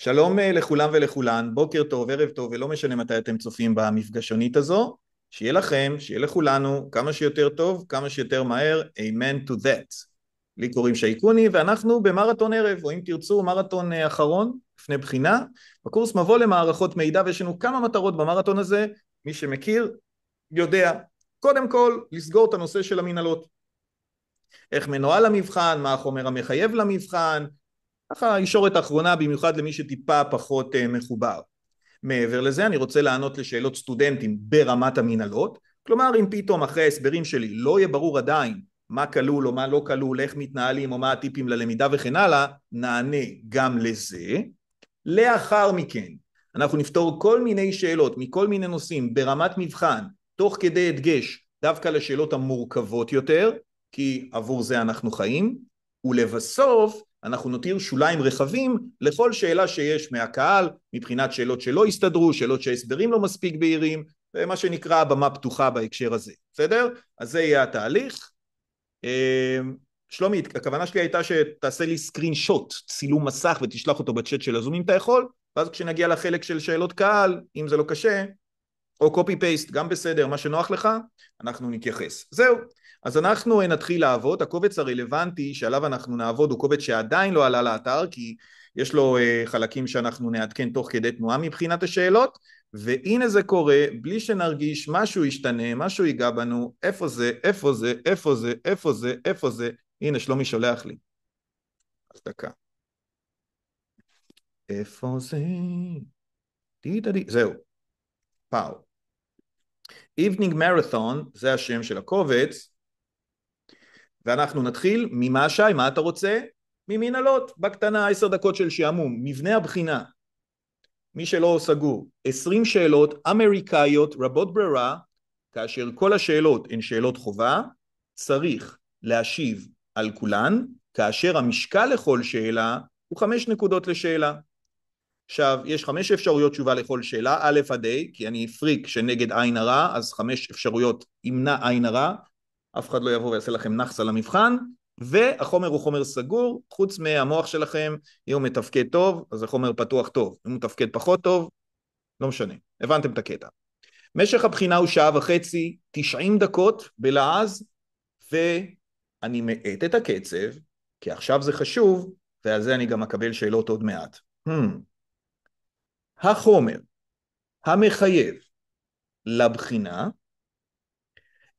שלום אה, לכולם ולכולן, בוקר טוב, ערב טוב, ולא משנה מתי אתם צופים במפגשונית הזו, שיהיה לכם, שיהיה לכולנו, כמה שיותר טוב, כמה שיותר מהר, Amen to that. לי קוראים שייקוני, ואנחנו במרתון ערב, או אם תרצו, מרתון אה, אחרון, לפני בחינה. בקורס מבוא למערכות מידע, ויש לנו כמה מטרות במרתון הזה, מי שמכיר, יודע. קודם כל, לסגור את הנושא של המנהלות. איך מנוהל המבחן, מה החומר המחייב למבחן, ככה הישורת האחרונה במיוחד למי שטיפה פחות אה, מחובר. מעבר לזה אני רוצה לענות לשאלות סטודנטים ברמת המנהלות, כלומר אם פתאום אחרי ההסברים שלי לא יהיה ברור עדיין מה כלול או מה לא כלול, איך מתנהלים או מה הטיפים ללמידה וכן הלאה, נענה גם לזה. לאחר מכן אנחנו נפתור כל מיני שאלות מכל מיני נושאים ברמת מבחן, תוך כדי הדגש דווקא לשאלות המורכבות יותר, כי עבור זה אנחנו חיים, ולבסוף אנחנו נותיר שוליים רחבים לכל שאלה שיש מהקהל, מבחינת שאלות שלא הסתדרו, שאלות שההסברים לא מספיק בהירים, ומה שנקרא הבמה פתוחה בהקשר הזה, בסדר? אז זה יהיה התהליך. אמ, שלומי, הכוונה שלי הייתה שתעשה לי סקרין שוט, צילום מסך ותשלח אותו בצ'אט של הזום אם אתה יכול, ואז כשנגיע לחלק של שאלות קהל, אם זה לא קשה, או קופי פייסט, גם בסדר, מה שנוח לך, אנחנו נתייחס. זהו. אז אנחנו אה, נתחיל לעבוד, הקובץ הרלוונטי שעליו אנחנו נעבוד הוא קובץ שעדיין לא עלה לאתר כי יש לו אה, חלקים שאנחנו נעדכן תוך כדי תנועה מבחינת השאלות והנה זה קורה בלי שנרגיש משהו ישתנה, משהו ייגע בנו, איפה זה, איפה זה, איפה זה, איפה זה, איפה זה, הנה שלומי שולח לי. אז דקה. איפה זה? די די די. זהו, פאו. Evening Marathon, זה השם של הקובץ, ואנחנו נתחיל ממה שי, מה אתה רוצה? ממנהלות, בקטנה עשר דקות של שעמום, מבנה הבחינה, מי שלא סגור, עשרים שאלות אמריקאיות רבות ברירה, כאשר כל השאלות הן שאלות חובה, צריך להשיב על כולן, כאשר המשקל לכל שאלה הוא חמש נקודות לשאלה. עכשיו, יש חמש אפשרויות תשובה לכל שאלה, א' עד ה', כי אני פריק שנגד עין הרע, אז חמש אפשרויות ימנע עין הרע, אף אחד לא יבוא ויעשה לכם נאחס על המבחן, והחומר הוא חומר סגור, חוץ מהמוח שלכם, אם הוא מתפקד טוב, אז החומר פתוח טוב, אם הוא מתפקד פחות טוב, לא משנה, הבנתם את הקטע. משך הבחינה הוא שעה וחצי, 90 דקות בלעז, ואני מאט את הקצב, כי עכשיו זה חשוב, ועל זה אני גם אקבל שאלות עוד מעט. Hmm. החומר המחייב לבחינה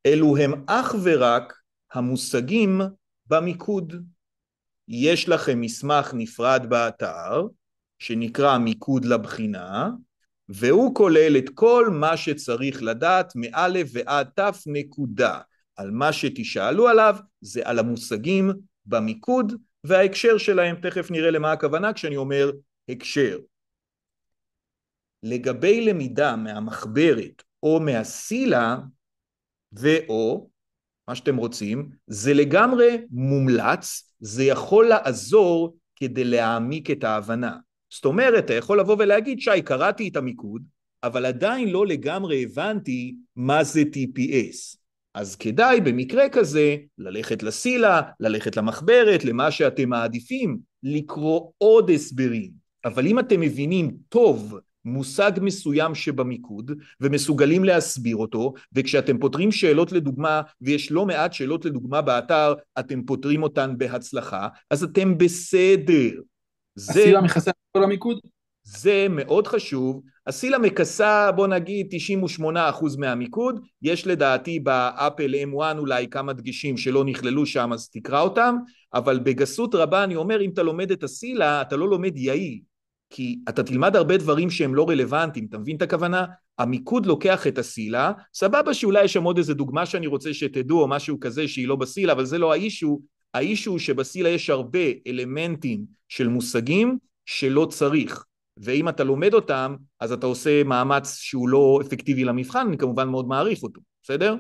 אלו הם אך ורק המושגים במיקוד. יש לכם מסמך נפרד באתר, שנקרא מיקוד לבחינה, והוא כולל את כל מה שצריך לדעת מאלף ועד תף נקודה. על מה שתשאלו עליו זה על המושגים במיקוד וההקשר שלהם, תכף נראה למה הכוונה כשאני אומר הקשר. לגבי למידה מהמחברת או מהסילה, ואו, מה שאתם רוצים, זה לגמרי מומלץ, זה יכול לעזור כדי להעמיק את ההבנה. זאת אומרת, אתה יכול לבוא ולהגיד, שי, קראתי את המיקוד, אבל עדיין לא לגמרי הבנתי מה זה TPS. אז כדאי במקרה כזה ללכת לסילה, ללכת למחברת, למה שאתם מעדיפים, לקרוא עוד הסברים. אבל אם אתם מבינים טוב מושג מסוים שבמיקוד ומסוגלים להסביר אותו וכשאתם פותרים שאלות לדוגמה ויש לא מעט שאלות לדוגמה באתר אתם פותרים אותן בהצלחה אז אתם בסדר. הסילה מכסה את כל המיקוד? זה מאוד חשוב. הסילה מכסה בוא נגיד 98% מהמיקוד, יש לדעתי באפל M1 אולי כמה דגשים שלא נכללו שם אז תקרא אותם, אבל בגסות רבה אני אומר אם אתה לומד את הסילה אתה לא לומד יעיל, כי אתה תלמד הרבה דברים שהם לא רלוונטיים, אתה מבין את הכוונה? המיקוד לוקח את הסילה, סבבה שאולי יש שם עוד איזה דוגמה שאני רוצה שתדעו או משהו כזה שהיא לא בסילה, אבל זה לא האישו, האישו שבסילה יש הרבה אלמנטים של מושגים שלא צריך, ואם אתה לומד אותם, אז אתה עושה מאמץ שהוא לא אפקטיבי למבחן, אני כמובן מאוד מעריך אותו, בסדר?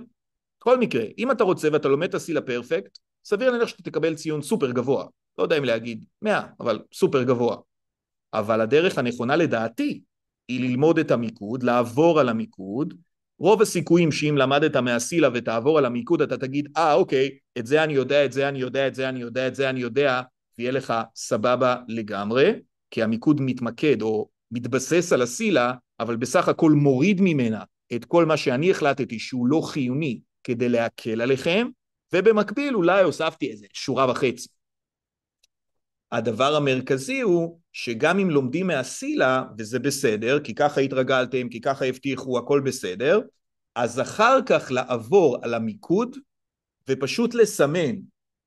בכל מקרה, אם אתה רוצה ואתה לומד את הסילה פרפקט, סביר להניח שאתה תקבל ציון סופר גבוה, לא יודע אם להגיד 100, אבל סופר גבוה. אבל הדרך הנכונה לדעתי היא ללמוד את המיקוד, לעבור על המיקוד. רוב הסיכויים שאם למדת מהסילה ותעבור על המיקוד אתה תגיד אה ah, אוקיי את זה אני יודע את זה אני יודע את זה אני יודע את זה אני יודע ויהיה לך סבבה לגמרי כי המיקוד מתמקד או מתבסס על הסילה אבל בסך הכל מוריד ממנה את כל מה שאני החלטתי שהוא לא חיוני כדי להקל עליכם ובמקביל אולי הוספתי איזה שורה וחצי הדבר המרכזי הוא שגם אם לומדים מהסילה, וזה בסדר, כי ככה התרגלתם, כי ככה הבטיחו, הכל בסדר, אז אחר כך לעבור על המיקוד ופשוט לסמן,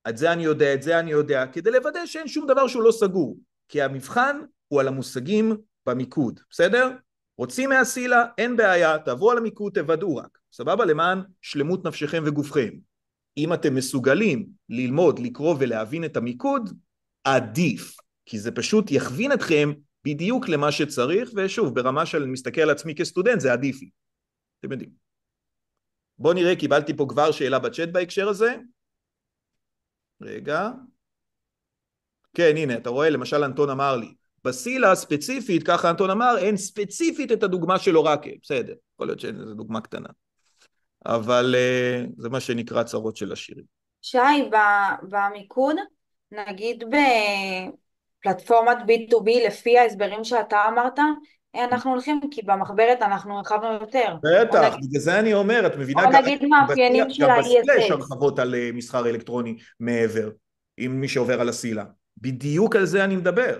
את זה אני יודע, את זה אני יודע, כדי לוודא שאין שום דבר שהוא לא סגור, כי המבחן הוא על המושגים במיקוד, בסדר? רוצים מהסילה, אין בעיה, תעברו על המיקוד, תוודאו רק, סבבה? למען שלמות נפשכם וגופכם. אם אתם מסוגלים ללמוד, לקרוא ולהבין את המיקוד, עדיף, כי זה פשוט יכווין אתכם בדיוק למה שצריך, ושוב, ברמה של מסתכל על עצמי כסטודנט, זה עדיף לי. אתם יודעים. בואו נראה, קיבלתי פה כבר שאלה בצ'אט בהקשר הזה. רגע. כן, הנה, אתה רואה, למשל אנטון אמר לי, בסילה ספציפית, ככה אנטון אמר, אין ספציפית את הדוגמה של אורקל. בסדר, יכול להיות שזו דוגמה קטנה. אבל אה, זה מה שנקרא צרות של עשירים. שי, במיקוד נגיד בפלטפורמת B2B, לפי ההסברים שאתה אמרת, אה, אנחנו הולכים כי במחברת אנחנו הרחבנו יותר. בטח, נגיד, בגלל זה אני אומר, את מבינה, גם נגיד מאפיינים של ה-ESA. יש הרחבות על אה, מסחר אלקטרוני מעבר, עם מי שעובר על הסילה. בדיוק על זה אני מדבר.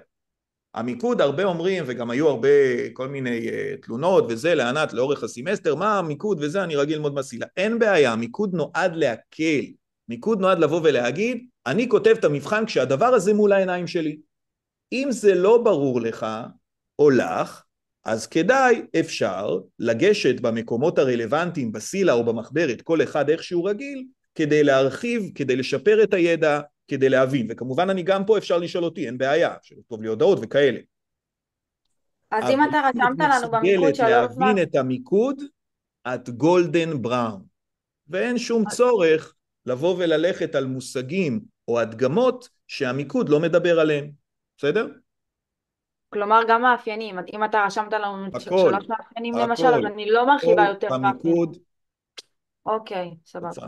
המיקוד הרבה אומרים, וגם היו הרבה אה, כל מיני uh, תלונות וזה, לענת לאורך הסמסטר, מה המיקוד וזה, אני רגיל מאוד מהסילה. אין בעיה, המיקוד נועד להקל. מיקוד נועד לבוא ולהגיד, אני כותב את המבחן כשהדבר הזה מול העיניים שלי. אם זה לא ברור לך או לך, אז כדאי, אפשר, לגשת במקומות הרלוונטיים, בסילה או במחברת, כל אחד איך שהוא רגיל, כדי להרחיב, כדי לשפר את הידע, כדי להבין. וכמובן אני גם פה אפשר לשאול אותי, אין בעיה, לכתוב לי הודעות וכאלה. אז אם אתה רשמת לנו במיקוד שלוש... את מסוגלת להבין את המיקוד, את גולדן בראון. ואין שום צורך לבוא וללכת על מושגים או הדגמות שהמיקוד לא מדבר עליהם, בסדר? כלומר גם מאפיינים, אם אתה רשמת לנו הכל, שלוש מאפיינים הכל, למשל, אז אני לא מרחיבה יותר יותר המיקוד. אוקיי, סבבה.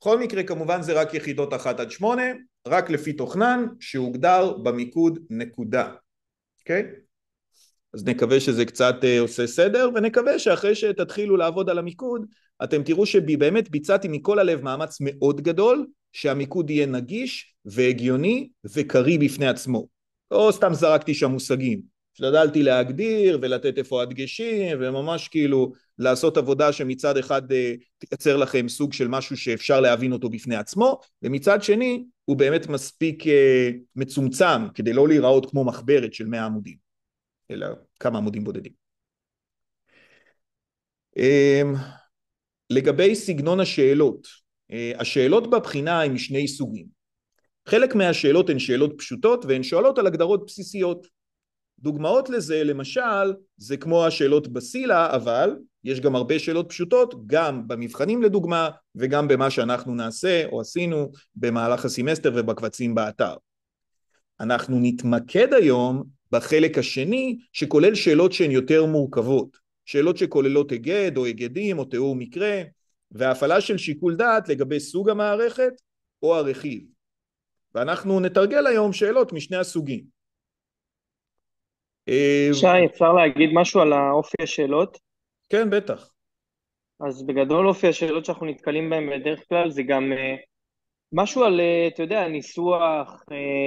בכל מקרה כמובן זה רק יחידות אחת עד שמונה, רק לפי תוכנן שהוגדר במיקוד נקודה, אוקיי? Okay? אז נקווה שזה קצת אה, עושה סדר, ונקווה שאחרי שתתחילו לעבוד על המיקוד, אתם תראו שבאמת ביצעתי מכל הלב מאמץ מאוד גדול שהמיקוד יהיה נגיש והגיוני וקריא בפני עצמו. לא סתם זרקתי שם מושגים, השתדלתי להגדיר ולתת איפה הדגשים וממש כאילו לעשות עבודה שמצד אחד אה, תייצר לכם סוג של משהו שאפשר להבין אותו בפני עצמו ומצד שני הוא באמת מספיק אה, מצומצם כדי לא להיראות כמו מחברת של 100 עמודים אלא כמה עמודים בודדים. אמ, לגבי סגנון השאלות, אה, השאלות בבחינה הן משני סוגים. חלק מהשאלות הן שאלות פשוטות והן שואלות על הגדרות בסיסיות. דוגמאות לזה למשל זה כמו השאלות בסילה אבל יש גם הרבה שאלות פשוטות גם במבחנים לדוגמה וגם במה שאנחנו נעשה או עשינו במהלך הסמסטר ובקבצים באתר. אנחנו נתמקד היום בחלק השני שכולל שאלות שהן יותר מורכבות שאלות שכוללות היגד או היגדים או תיאור מקרה, והפעלה של שיקול דעת לגבי סוג המערכת או הרכיב. ואנחנו נתרגל היום שאלות משני הסוגים. אה, שי, אפשר להגיד משהו על האופי השאלות? כן, בטח. אז בגדול אופי השאלות שאנחנו נתקלים בהן בדרך כלל זה גם אה, משהו על, אה, אתה יודע, ניסוח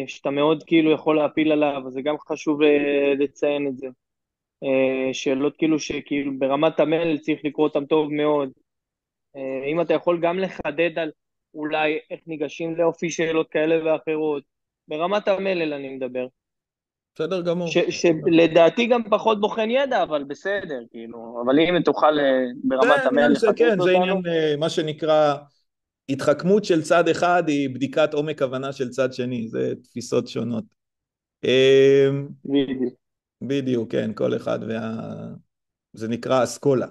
שאתה מאוד כאילו יכול להפיל עליו, אז זה גם חשוב לציין את זה. אה, שאלות כאילו שכאילו ברמת המייל צריך לקרוא אותן טוב מאוד. אה, אם אתה יכול גם לחדד על אולי איך ניגשים לאופי שאלות כאלה ואחרות, ברמת המלל אני מדבר. בסדר גמור. שלדעתי גם פחות בוחן ידע, אבל בסדר, כאילו, אבל אם תוכל אה, ברמת המלל לחדד אותנו... כן, זה עניין, מה שנקרא, התחכמות של צד אחד היא בדיקת עומק הבנה של צד שני, זה תפיסות שונות. בדיוק. בדיוק, כן, כל אחד וה... זה נקרא אסכולה.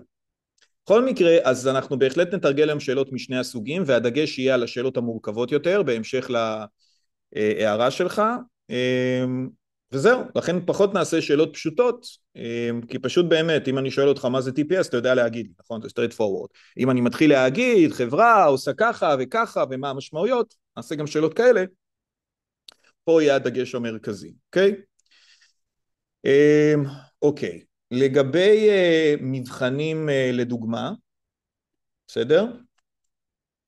בכל מקרה, אז אנחנו בהחלט נתרגל היום שאלות משני הסוגים, והדגש יהיה על השאלות המורכבות יותר, בהמשך להערה שלך. אמ, וזהו, לכן פחות נעשה שאלות פשוטות, אמ, כי פשוט באמת, אם אני שואל אותך מה זה TPS, אתה יודע להגיד, נכון? זה straight forward. אם אני מתחיל להגיד, חברה עושה ככה וככה, ומה המשמעויות, נעשה גם שאלות כאלה. פה יהיה הדגש המרכזי, אוקיי? Okay? אמ, אוקיי, לגבי אה, מבחנים אה, לדוגמה, בסדר?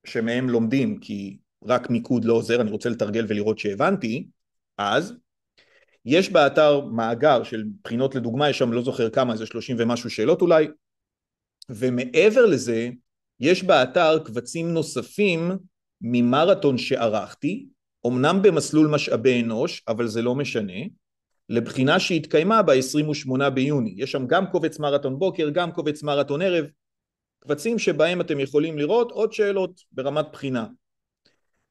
שמהם לומדים כי רק מיקוד לא עוזר, אני רוצה לתרגל ולראות שהבנתי, אז יש באתר מאגר של בחינות לדוגמה, יש שם לא זוכר כמה, איזה שלושים ומשהו שאלות אולי, ומעבר לזה, יש באתר קבצים נוספים ממרתון שערכתי, אמנם במסלול משאבי אנוש, אבל זה לא משנה, לבחינה שהתקיימה ב-28 ביוני. יש שם גם קובץ מרתון בוקר, גם קובץ מרתון ערב, קבצים שבהם אתם יכולים לראות עוד שאלות ברמת בחינה.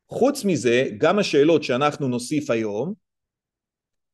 חוץ מזה, גם השאלות שאנחנו נוסיף היום,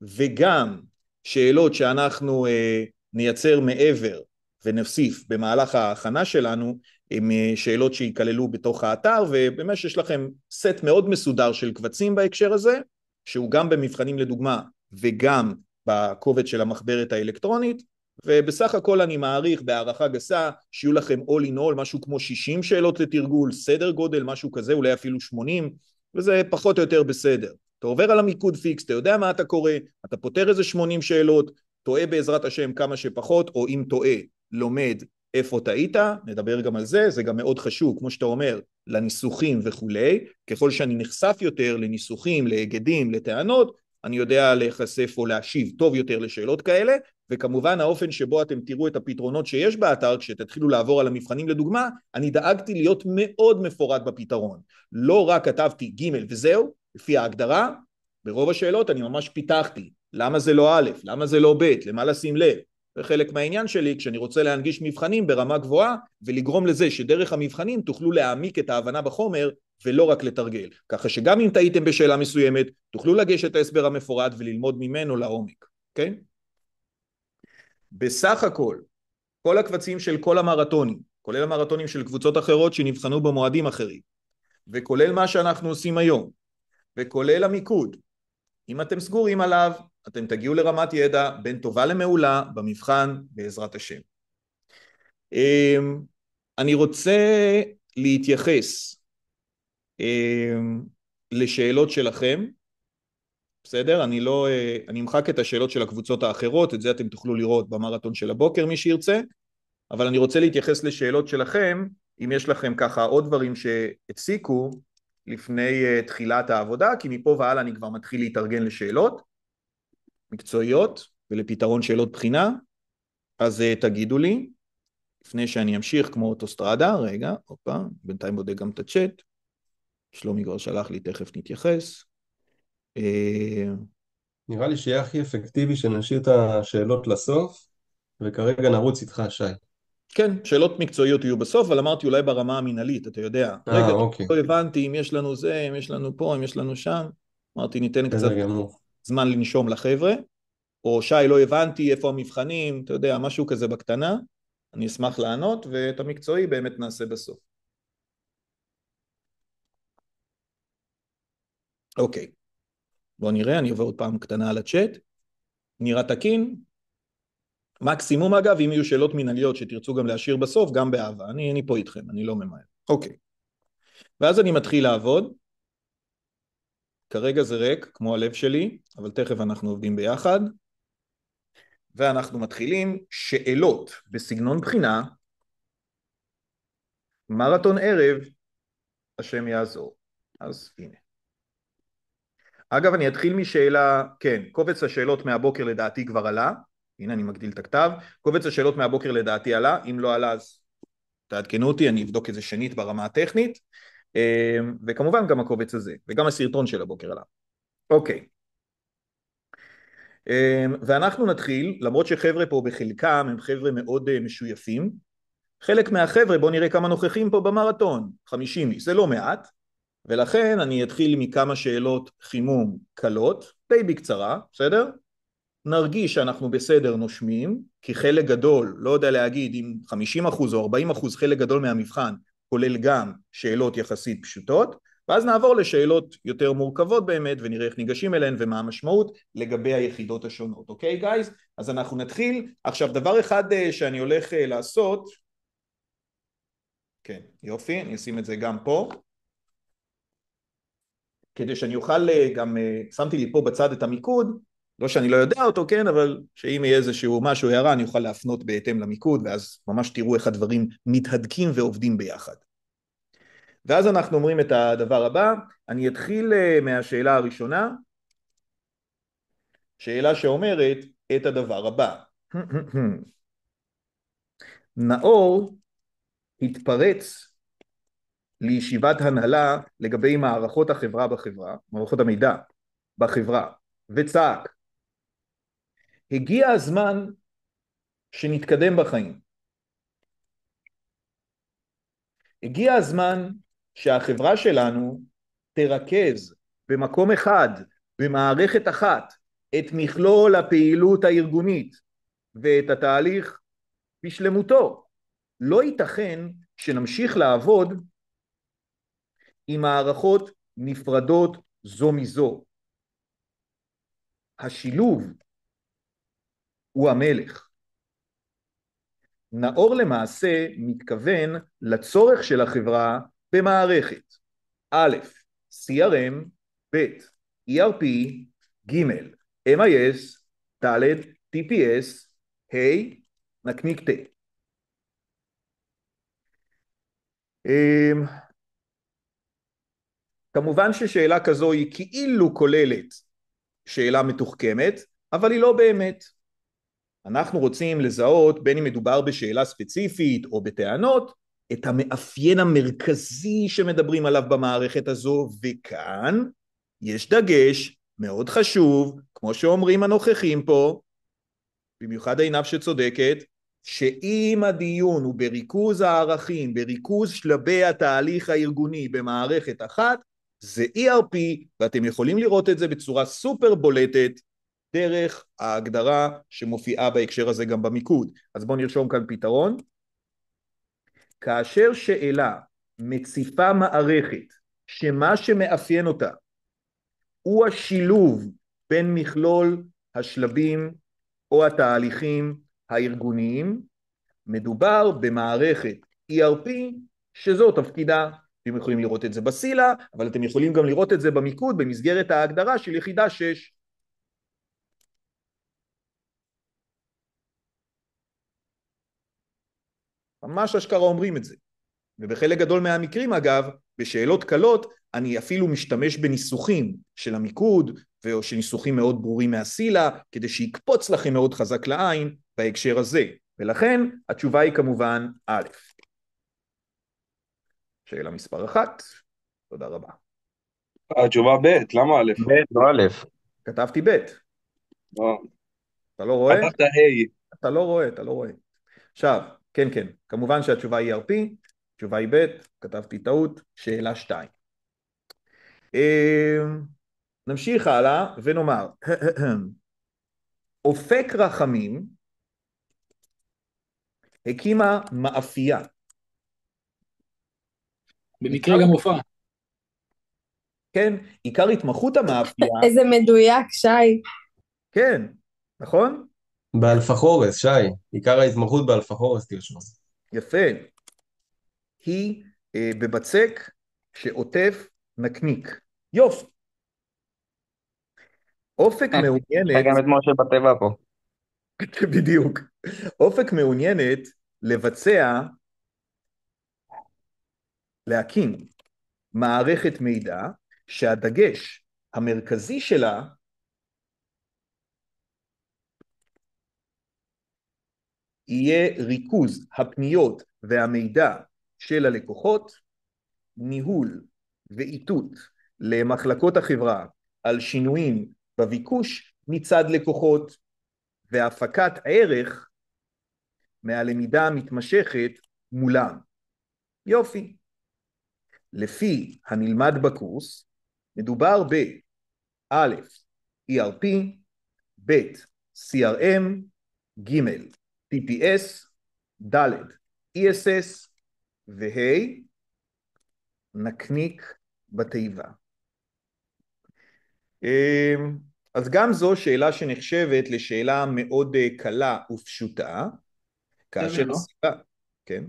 וגם שאלות שאנחנו אה, נייצר מעבר ונוסיף במהלך ההכנה שלנו, הם אה, שאלות שייכללו בתוך האתר, ובאמת יש לכם סט מאוד מסודר של קבצים בהקשר הזה, שהוא גם במבחנים לדוגמה וגם בקובץ של המחברת האלקטרונית ובסך הכל אני מעריך בהערכה גסה שיהיו לכם all in all משהו כמו 60 שאלות לתרגול, סדר גודל, משהו כזה, אולי אפילו 80 וזה פחות או יותר בסדר. אתה עובר על המיקוד פיקס, אתה יודע מה אתה קורא, אתה פותר איזה 80 שאלות, טועה בעזרת השם כמה שפחות, או אם טועה, לומד איפה טעית, נדבר גם על זה, זה גם מאוד חשוב, כמו שאתה אומר, לניסוחים וכולי, ככל שאני נחשף יותר לניסוחים, להיגדים, לטענות, אני יודע להיחשף או להשיב טוב יותר לשאלות כאלה, וכמובן האופן שבו אתם תראו את הפתרונות שיש באתר כשתתחילו לעבור על המבחנים לדוגמה, אני דאגתי להיות מאוד מפורט בפתרון. לא רק כתבתי ג' וזהו, לפי ההגדרה, ברוב השאלות אני ממש פיתחתי למה זה לא א', למה זה לא ב', למה לשים לב. זה חלק מהעניין שלי כשאני רוצה להנגיש מבחנים ברמה גבוהה ולגרום לזה שדרך המבחנים תוכלו להעמיק את ההבנה בחומר ולא רק לתרגל. ככה שגם אם טעיתם בשאלה מסוימת, תוכלו לגשת את ההסבר המפורט וללמוד ממנו לעומק, כן? בסך הכל, כל הקבצים של כל המרתונים, כולל המרתונים של קבוצות אחרות שנבחנו במועדים אחרים, וכולל מה שאנחנו עושים היום, וכולל המיקוד, אם אתם סגורים עליו, אתם תגיעו לרמת ידע בין טובה למעולה במבחן בעזרת השם. אמ, אני רוצה להתייחס אמ, לשאלות שלכם. בסדר? אני לא... אה, אני אמחק את השאלות של הקבוצות האחרות, את זה אתם תוכלו לראות במרתון של הבוקר, מי שירצה, אבל אני רוצה להתייחס לשאלות שלכם, אם יש לכם ככה עוד דברים שהציקו לפני אה, תחילת העבודה, כי מפה והלאה אני כבר מתחיל להתארגן לשאלות מקצועיות ולפתרון שאלות בחינה, אז אה, תגידו לי, לפני שאני אמשיך כמו אוטוסטרדה, רגע, הופה, בינתיים בודק גם את הצ'אט. שלומי כבר שלח לי, תכף נתייחס. אה, נראה לי שיהיה הכי אפקטיבי שנשאיר את השאלות לסוף, וכרגע נרוץ איתך, שי. כן, שאלות מקצועיות יהיו בסוף, אבל אמרתי אולי ברמה המינהלית, אתה יודע. אה, רגע, אוקיי. לא הבנתי אם יש לנו זה, אם יש לנו פה, אם יש לנו שם. אמרתי, ניתן קצת גמור. זמן לנשום לחבר'ה. או שי, לא הבנתי איפה המבחנים, אתה יודע, משהו כזה בקטנה. אני אשמח לענות, ואת המקצועי באמת נעשה בסוף. אוקיי, בואו נראה, אני עובר עוד פעם קטנה על הצ'אט. נראה תקין. מקסימום אגב, אם יהיו שאלות מנהליות שתרצו גם להשאיר בסוף, גם באהבה. אני, אני פה איתכם, אני לא ממהר. אוקיי. ואז אני מתחיל לעבוד. כרגע זה ריק, כמו הלב שלי, אבל תכף אנחנו עובדים ביחד. ואנחנו מתחילים שאלות בסגנון בחינה, מרתון ערב, השם יעזור. אז הנה. אגב אני אתחיל משאלה, כן, קובץ השאלות מהבוקר לדעתי כבר עלה, הנה אני מגדיל את הכתב, קובץ השאלות מהבוקר לדעתי עלה, אם לא עלה אז תעדכנו אותי, אני אבדוק את זה שנית ברמה הטכנית, אמ, וכמובן גם הקובץ הזה, וגם הסרטון של הבוקר עלה. אוקיי. אמ, ואנחנו נתחיל, למרות שחבר'ה פה בחלקם הם חבר'ה מאוד אה, משויפים, חלק מהחבר'ה, בואו נראה כמה נוכחים פה במרתון, 50 איש, זה לא מעט, ולכן אני אתחיל מכמה שאלות חימום קלות, די בקצרה, בסדר? נרגיש שאנחנו בסדר נושמים, כי חלק גדול, לא יודע להגיד אם 50% או 40% חלק גדול מהמבחן כולל גם שאלות יחסית פשוטות, ואז נעבור לשאלות יותר מורכבות באמת ונראה איך ניגשים אליהן ומה המשמעות לגבי היחידות השונות, אוקיי גייז? אז אנחנו נתחיל. עכשיו דבר אחד אה, שאני הולך אה, לעשות, כן יופי, אני אשים את זה גם פה כדי שאני אוכל אה, גם, אה, שמתי לי פה בצד את המיקוד, לא שאני לא יודע אותו, כן, אבל שאם יהיה איזשהו משהו, הערה, אני אוכל להפנות בהתאם למיקוד, ואז ממש תראו איך הדברים מתהדקים ועובדים ביחד. ואז אנחנו אומרים את הדבר הבא, אני אתחיל אה, מהשאלה הראשונה, שאלה שאומרת את הדבר הבא. נאור התפרץ לישיבת הנהלה לגבי מערכות החברה בחברה, מערכות המידע בחברה, וצעק הגיע הזמן שנתקדם בחיים. הגיע הזמן שהחברה שלנו תרכז במקום אחד, במערכת אחת, את מכלול הפעילות הארגונית ואת התהליך בשלמותו. לא ייתכן שנמשיך לעבוד עם מערכות נפרדות זו מזו. השילוב הוא המלך. נאור למעשה מתכוון לצורך של החברה במערכת א', CRM, ב', ERP, ג', MIS, ד', TPS, ה', נקניק ט. כמובן ששאלה כזו היא כאילו כוללת שאלה מתוחכמת, אבל היא לא באמת. אנחנו רוצים לזהות, בין אם מדובר בשאלה ספציפית או בטענות, את המאפיין המרכזי שמדברים עליו במערכת הזו, וכאן יש דגש מאוד חשוב, כמו שאומרים הנוכחים פה, במיוחד עינב שצודקת, שאם הדיון הוא בריכוז הערכים, בריכוז שלבי התהליך הארגוני במערכת אחת, זה ERP, ואתם יכולים לראות את זה בצורה סופר בולטת דרך ההגדרה שמופיעה בהקשר הזה גם במיקוד. אז בואו נרשום כאן פתרון. כאשר שאלה מציפה מערכת שמה שמאפיין אותה הוא השילוב בין מכלול השלבים או התהליכים הארגוניים, מדובר במערכת ERP שזו תפקידה אתם יכולים לראות את זה בסילה, אבל אתם יכולים גם לראות את זה במיקוד במסגרת ההגדרה של יחידה 6. ממש אשכרה אומרים את זה. ובחלק גדול מהמקרים אגב, בשאלות קלות, אני אפילו משתמש בניסוחים של המיקוד, או של ניסוחים מאוד ברורים מהסילה, כדי שיקפוץ לכם מאוד חזק לעין בהקשר הזה. ולכן התשובה היא כמובן א'. שאלה מספר אחת, תודה רבה. התשובה ב', למה א'? ב', לא א'. כתבתי ב'. לא. אתה לא רואה? כתבת ה'. אתה לא רואה, אתה לא רואה. עכשיו, כן, כן, כמובן שהתשובה היא RP, התשובה היא ב', כתבתי טעות, שאלה שתיים. אמ, נמשיך הלאה ונאמר, אופק רחמים הקימה מאפייה במקרה גם הופעה. כן, עיקר התמחות המאפייה... איזה מדויק, שי. כן, נכון? באלפחורס, שי. עיקר ההתמחות באלפחורס, תרשום. יפה. היא אה, בבצק שעוטף נקניק. יופי. אופק אה, מעוניינת... אתה גם את משה בטבע פה. בדיוק. אופק מעוניינת לבצע להקים מערכת מידע שהדגש המרכזי שלה יהיה ריכוז הפניות והמידע של הלקוחות, ניהול ואיתות למחלקות החברה על שינויים בביקוש מצד לקוחות והפקת ערך מהלמידה המתמשכת מולם. יופי, לפי הנלמד בקורס, מדובר ב א', ERP, ב', CRM, ג', PPS, ד', ESS וה', נקניק בתיבה. אמ, אז גם זו שאלה שנחשבת לשאלה מאוד אה, קלה ופשוטה, כן, כאשר... לא. כן.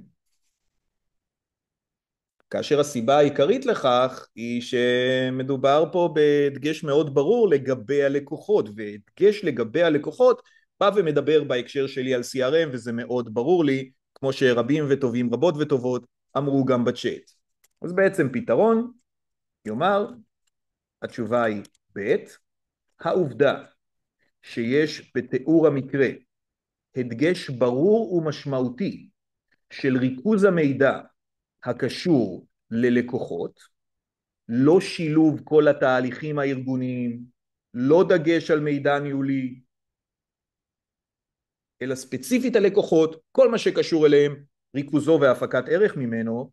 כאשר הסיבה העיקרית לכך היא שמדובר פה בהדגש מאוד ברור לגבי הלקוחות, והדגש לגבי הלקוחות בא ומדבר בהקשר שלי על CRM וזה מאוד ברור לי, כמו שרבים וטובים רבות וטובות אמרו גם בצ'אט. אז בעצם פתרון, יאמר, התשובה היא ב', העובדה שיש בתיאור המקרה הדגש ברור ומשמעותי של ריכוז המידע הקשור ללקוחות, לא שילוב כל התהליכים הארגוניים, לא דגש על מידע ניהולי, אלא ספציפית הלקוחות, כל מה שקשור אליהם, ריכוזו והפקת ערך ממנו,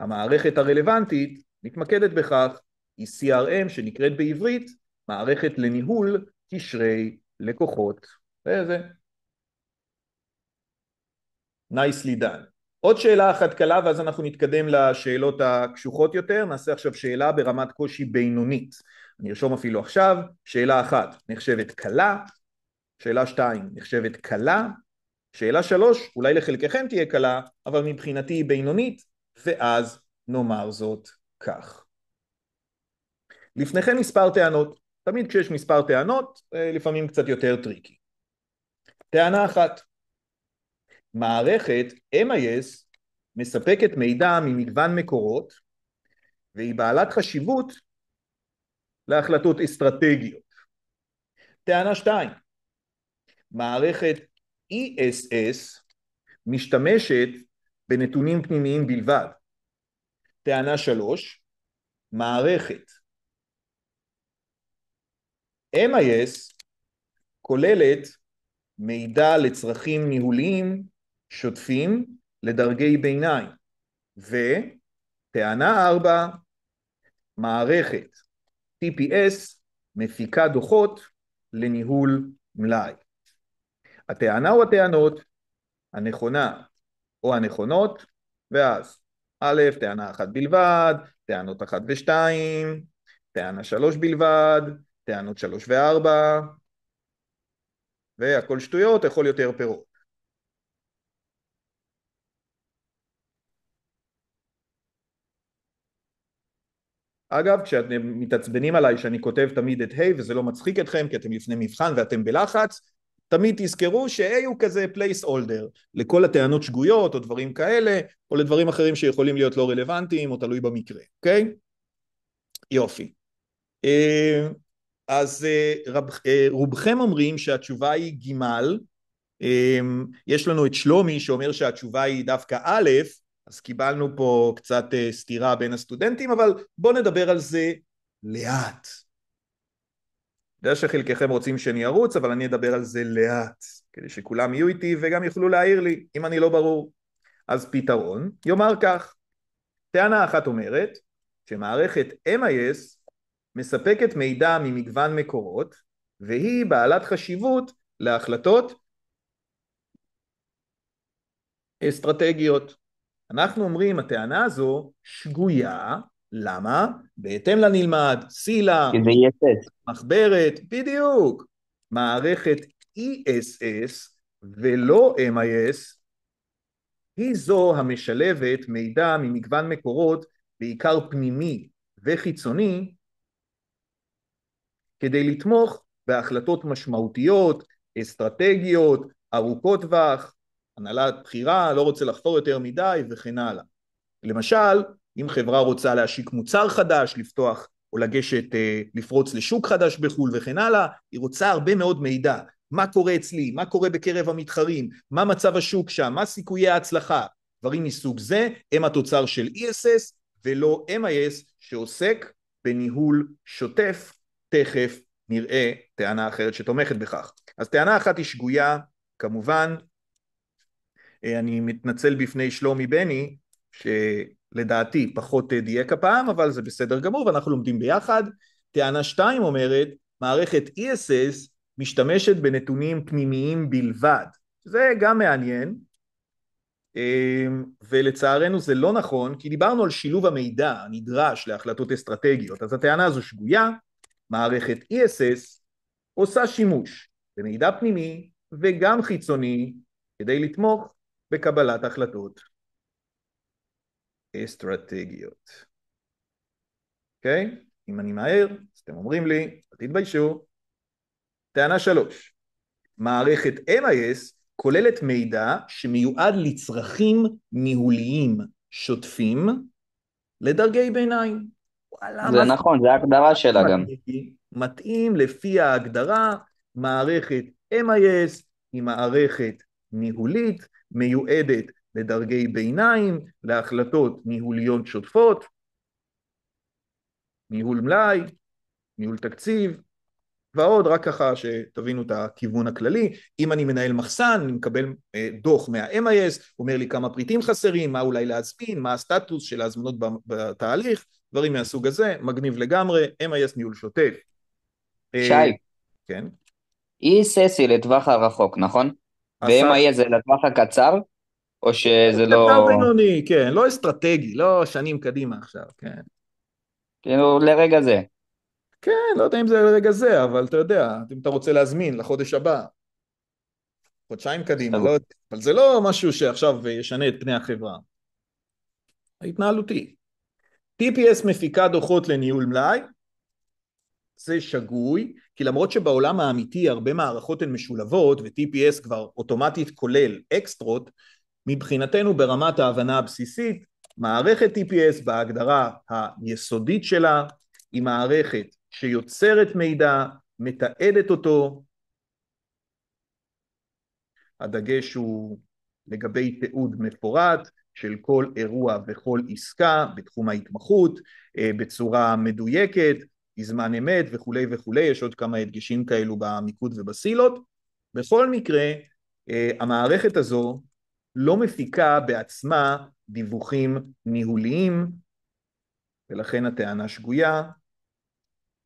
המערכת הרלוונטית מתמקדת בכך, היא CRM שנקראת בעברית מערכת לניהול קשרי לקוחות. זה זה. nicely done. עוד שאלה אחת קלה ואז אנחנו נתקדם לשאלות הקשוחות יותר, נעשה עכשיו שאלה ברמת קושי בינונית. אני ארשום אפילו עכשיו, שאלה אחת נחשבת קלה, שאלה שתיים נחשבת קלה, שאלה שלוש אולי לחלקכם תהיה קלה, אבל מבחינתי היא בינונית, ואז נאמר זאת כך. לפניכם מספר טענות, תמיד כשיש מספר טענות אה, לפעמים קצת יותר טריקי. טענה אחת מערכת MIS מספקת מידע ממגוון מקורות והיא בעלת חשיבות להחלטות אסטרטגיות. טענה שתיים, מערכת ESS משתמשת בנתונים פנימיים בלבד. טענה שלוש, מערכת MIS כוללת מידע לצרכים ניהוליים שוטפים לדרגי ביניים. וטענה ארבע, מערכת TPS מפיקה דוחות לניהול מלאי. הטענה או הטענות הנכונה או הנכונות, ואז א', טענה אחת בלבד, טענות אחת ושתיים, טענה שלוש בלבד, טענות שלוש וארבע, והכל שטויות, אכול יותר פירות. אגב, כשאתם מתעצבנים עליי שאני כותב תמיד את היי hey, וזה לא מצחיק אתכם כי אתם לפני מבחן ואתם בלחץ, תמיד תזכרו ש-A הוא כזה place holder לכל הטענות שגויות או דברים כאלה, או לדברים אחרים שיכולים להיות לא רלוונטיים או תלוי במקרה, אוקיי? Okay? יופי. אה, אז אה, רב, אה, רובכם אומרים שהתשובה היא גימל, יש לנו את שלומי שאומר שהתשובה היא דווקא א', אז קיבלנו פה קצת אה, סתירה בין הסטודנטים, אבל בואו נדבר על זה לאט. אני יודע שחלקכם רוצים שאני ארוץ, אבל אני אדבר על זה לאט, כדי שכולם יהיו איתי וגם יוכלו להעיר לי, אם אני לא ברור. אז פתרון יאמר כך, טענה אחת אומרת שמערכת MIS מספקת מידע ממגוון מקורות, והיא בעלת חשיבות להחלטות אסטרטגיות. אנחנו אומרים, הטענה הזו שגויה, למה? בהתאם לנלמד, סילה, מחברת, בדיוק, מערכת ESS ולא MIS, היא זו המשלבת מידע ממגוון מקורות, בעיקר פנימי וחיצוני, כדי לתמוך בהחלטות משמעותיות, אסטרטגיות, ארוכות טווח, הנהלה בכירה, לא רוצה לחפור יותר מדי וכן הלאה. למשל, אם חברה רוצה להשיק מוצר חדש, לפתוח או לגשת, אה, לפרוץ לשוק חדש בחו"ל וכן הלאה, היא רוצה הרבה מאוד מידע. מה קורה אצלי, מה קורה בקרב המתחרים, מה מצב השוק שם, מה סיכויי ההצלחה, דברים מסוג זה הם התוצר של ESS ולא MIS שעוסק בניהול שוטף, תכף נראה טענה אחרת שתומכת בכך. אז טענה אחת היא שגויה, כמובן, אה, אני מתנצל בפני שלומי בני, שלדעתי פחות אה, דייק הפעם, אבל זה בסדר גמור ואנחנו לומדים ביחד. טענה שתיים אומרת, מערכת ESS משתמשת בנתונים פנימיים בלבד. זה גם מעניין, אמ, ולצערנו זה לא נכון, כי דיברנו על שילוב המידע הנדרש להחלטות אסטרטגיות, אז הטענה הזו שגויה, מערכת ESS עושה שימוש במידע פנימי וגם חיצוני כדי לתמוך בקבלת החלטות אסטרטגיות. אוקיי? Okay? אם אני מהר, אז אתם אומרים לי, אל תתביישו. טענה שלוש, מערכת MIS כוללת מידע שמיועד לצרכים ניהוליים שוטפים לדרגי ביניים. וואלה, זה מה... נכון, זה ההגדרה שלה גם. מתאים לפי ההגדרה, מערכת MIS היא מערכת ניהולית מיועדת לדרגי ביניים, להחלטות ניהוליות שוטפות, ניהול מלאי, ניהול תקציב, ועוד, רק ככה שתבינו את הכיוון הכללי. אם אני מנהל מחסן, אני מקבל אה, דוח מה-MIS, אומר לי כמה פריטים חסרים, מה אולי להזמין, מה הסטטוס של ההזמנות בתהליך, דברים מהסוג הזה, מגניב לגמרי, MIS ניהול שוטף. אה, שי. כן. כן. ESSי לטווח הרחוק, נכון? ו-MI זה לטווח הקצר? או שזה לא... קצר בינוני, כן, לא אסטרטגי, לא שנים קדימה עכשיו, כן. כאילו לרגע זה. כן, לא יודע אם זה לרגע זה, אבל אתה יודע, אם אתה רוצה להזמין לחודש הבא, חודשיים קדימה, לא יודע, אבל זה לא משהו שעכשיו ישנה את פני החברה. ההתנהלותי. TPS מפיקה דוחות לניהול מלאי, זה שגוי, כי למרות שבעולם האמיתי הרבה מערכות הן משולבות ו-TPS כבר אוטומטית כולל אקסטרות, מבחינתנו ברמת ההבנה הבסיסית, מערכת TPS בהגדרה היסודית שלה היא מערכת שיוצרת מידע, מתעדת אותו, הדגש הוא לגבי תיעוד מפורט, של כל אירוע וכל עסקה בתחום ההתמחות אה, בצורה מדויקת בזמן אמת וכולי וכולי, יש עוד כמה הדגשים כאלו במיקוד ובסילות. בכל מקרה, אה, המערכת הזו לא מפיקה בעצמה דיווחים ניהוליים, ולכן הטענה שגויה.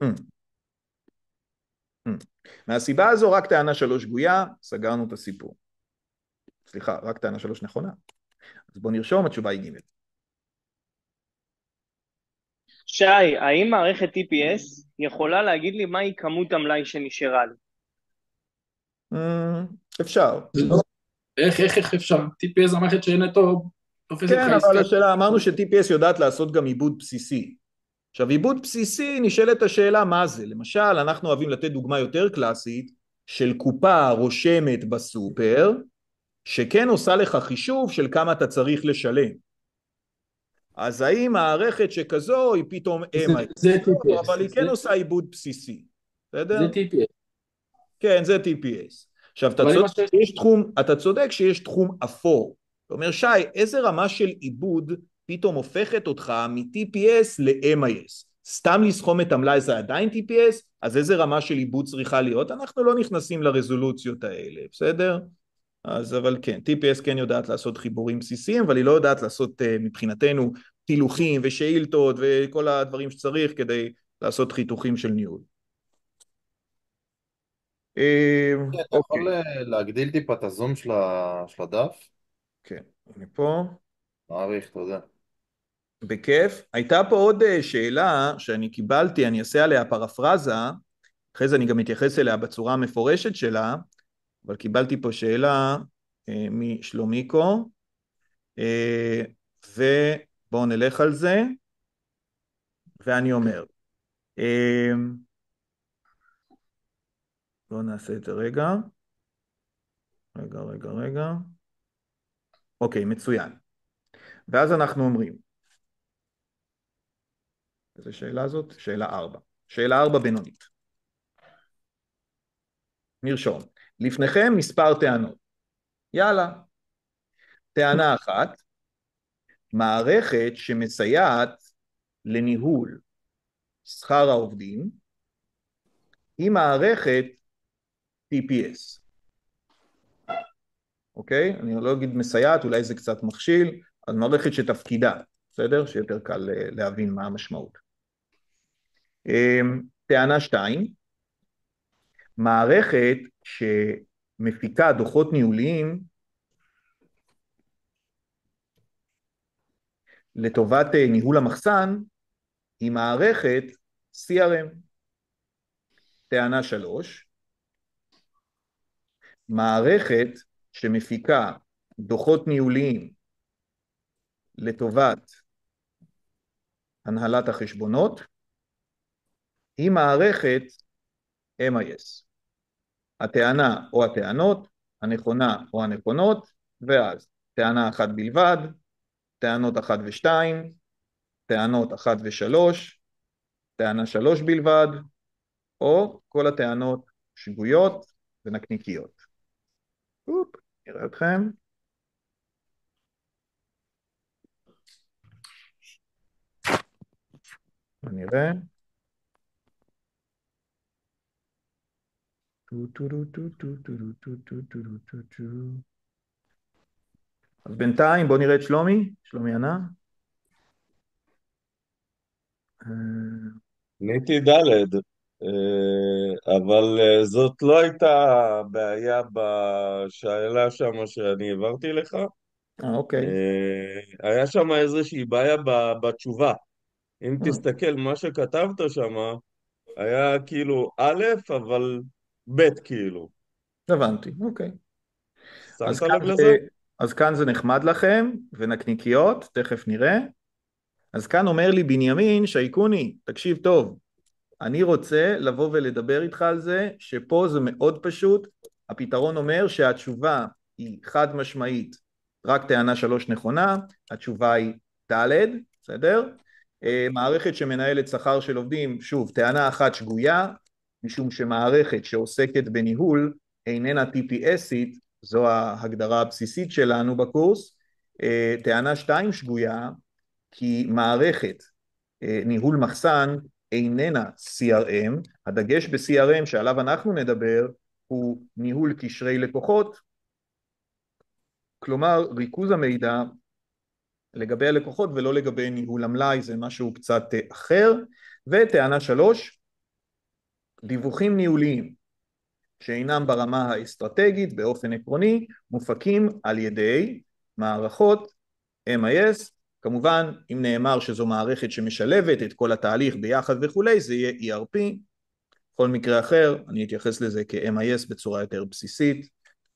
Mm. Mm. מהסיבה הזו רק טענה שלוש שגויה, סגרנו את הסיפור. סליחה, רק טענה שלוש נכונה. אז בואו נרשום, התשובה היא גימל. שי, האם מערכת TPS יכולה להגיד לי מהי כמות המלאי שנשארה לי? אה, אפשר. לא- איך, איך, איך אפשר? TPS זה מערכת שאין אותו... כן, אבל השאלה, אמרנו ש-TPS יודעת לעשות גם עיבוד בסיסי. עכשיו, עיבוד בסיסי, נשאלת השאלה מה זה. למשל, אנחנו אוהבים לתת דוגמה יותר קלאסית של קופה רושמת בסופר, שכן עושה לך חישוב של כמה אתה צריך לשלם. אז האם מערכת שכזו היא פתאום זה אמה, אבל היא כן עושה עיבוד בסיסי, בסדר? זה TPS. כן, זה TPS. עכשיו, אתה צודק, שיש תחום, אתה צודק שיש תחום אפור. אתה אומר, שי, איזה רמה של עיבוד פתאום הופכת אותך מ-TPS ל-MIS? סתם לסכום את המלאי זה עדיין TPS? אז איזה רמה של עיבוד צריכה להיות? אנחנו לא נכנסים לרזולוציות האלה, בסדר? אז אבל כן, TPS כן יודעת לעשות חיבורים בסיסיים, אבל היא לא יודעת לעשות אה, מבחינתנו תילוכים ושאילתות וכל הדברים שצריך כדי לעשות חיתוכים של ניהול. אה, אוקיי, אתה יכול אוקיי. אה, להגדיל טיפה את הזום של הדף? כן, אני פה. מעריך, תודה. בכיף. הייתה פה עוד שאלה שאני קיבלתי, אני אעשה עליה פרפרזה, אחרי זה אני גם אתייחס אליה בצורה המפורשת שלה. אבל קיבלתי פה שאלה אה, משלומיקו, אה, ובואו נלך על זה, ואני אומר, אה, בואו נעשה את זה רגע, רגע, רגע, רגע, אוקיי, מצוין. ואז אנחנו אומרים, איזה שאלה זאת? שאלה ארבע. שאלה ארבע בינונית. נרשום. לפניכם מספר טענות. יאללה. טענה אחת, מערכת שמסייעת לניהול שכר העובדים היא מערכת TPS. אוקיי? אני לא אגיד מסייעת, אולי זה קצת מכשיל, אז מערכת שתפקידה, בסדר? שיותר קל אה, להבין מה המשמעות. אמ, טענה שתיים, מערכת שמפיקה דוחות ניהוליים לטובת אה, ניהול המחסן היא מערכת CRM. טענה שלוש, מערכת שמפיקה דוחות ניהוליים לטובת הנהלת החשבונות היא מערכת MIS. הטענה או הטענות, הנכונה או הנכונות, ואז טענה אחת בלבד, טענות אחת ושתיים, טענות אחת ושלוש, טענה שלוש בלבד, או כל הטענות שגויות ונקניקיות. אופ, נראה אתכם. נראה. אז בינתיים בוא נראה את שלומי, שלומי ענה. ניתי ד', אה, אבל אה, זאת לא הייתה בעיה בשאלה שם שאני העברתי לך. אה, אוקיי. היה שם איזושהי בעיה בתשובה. אם תסתכל, מה שכתבת שם היה כאילו א', אבל ב' כאילו. הבנתי, אוקיי. אז כאן, זה, אז כאן זה נחמד לכם, ונקניקיות, תכף נראה. אז כאן אומר לי בנימין שייקוני, תקשיב טוב, אני רוצה לבוא ולדבר איתך על זה, שפה זה מאוד פשוט, הפתרון אומר שהתשובה היא חד משמעית, רק טענה שלוש נכונה, התשובה היא ד', בסדר? אה, מערכת שמנהלת שכר של עובדים, שוב, טענה אחת שגויה, משום שמערכת שעוסקת בניהול איננה TPSית, זו ההגדרה הבסיסית שלנו בקורס. אה, טענה שתיים שגויה, כי מערכת אה, ניהול מחסן איננה CRM, הדגש ב-CRM שעליו אנחנו נדבר הוא ניהול קשרי לקוחות, כלומר ריכוז המידע לגבי הלקוחות ולא לגבי ניהול המלאי, זה משהו קצת אה, אחר. וטענה שלוש, דיווחים ניהוליים שאינם ברמה האסטרטגית באופן עקרוני מופקים על ידי מערכות MIS כמובן אם נאמר שזו מערכת שמשלבת את כל התהליך ביחד וכולי זה יהיה ERP בכל מקרה אחר אני אתייחס לזה כ-MIS בצורה יותר בסיסית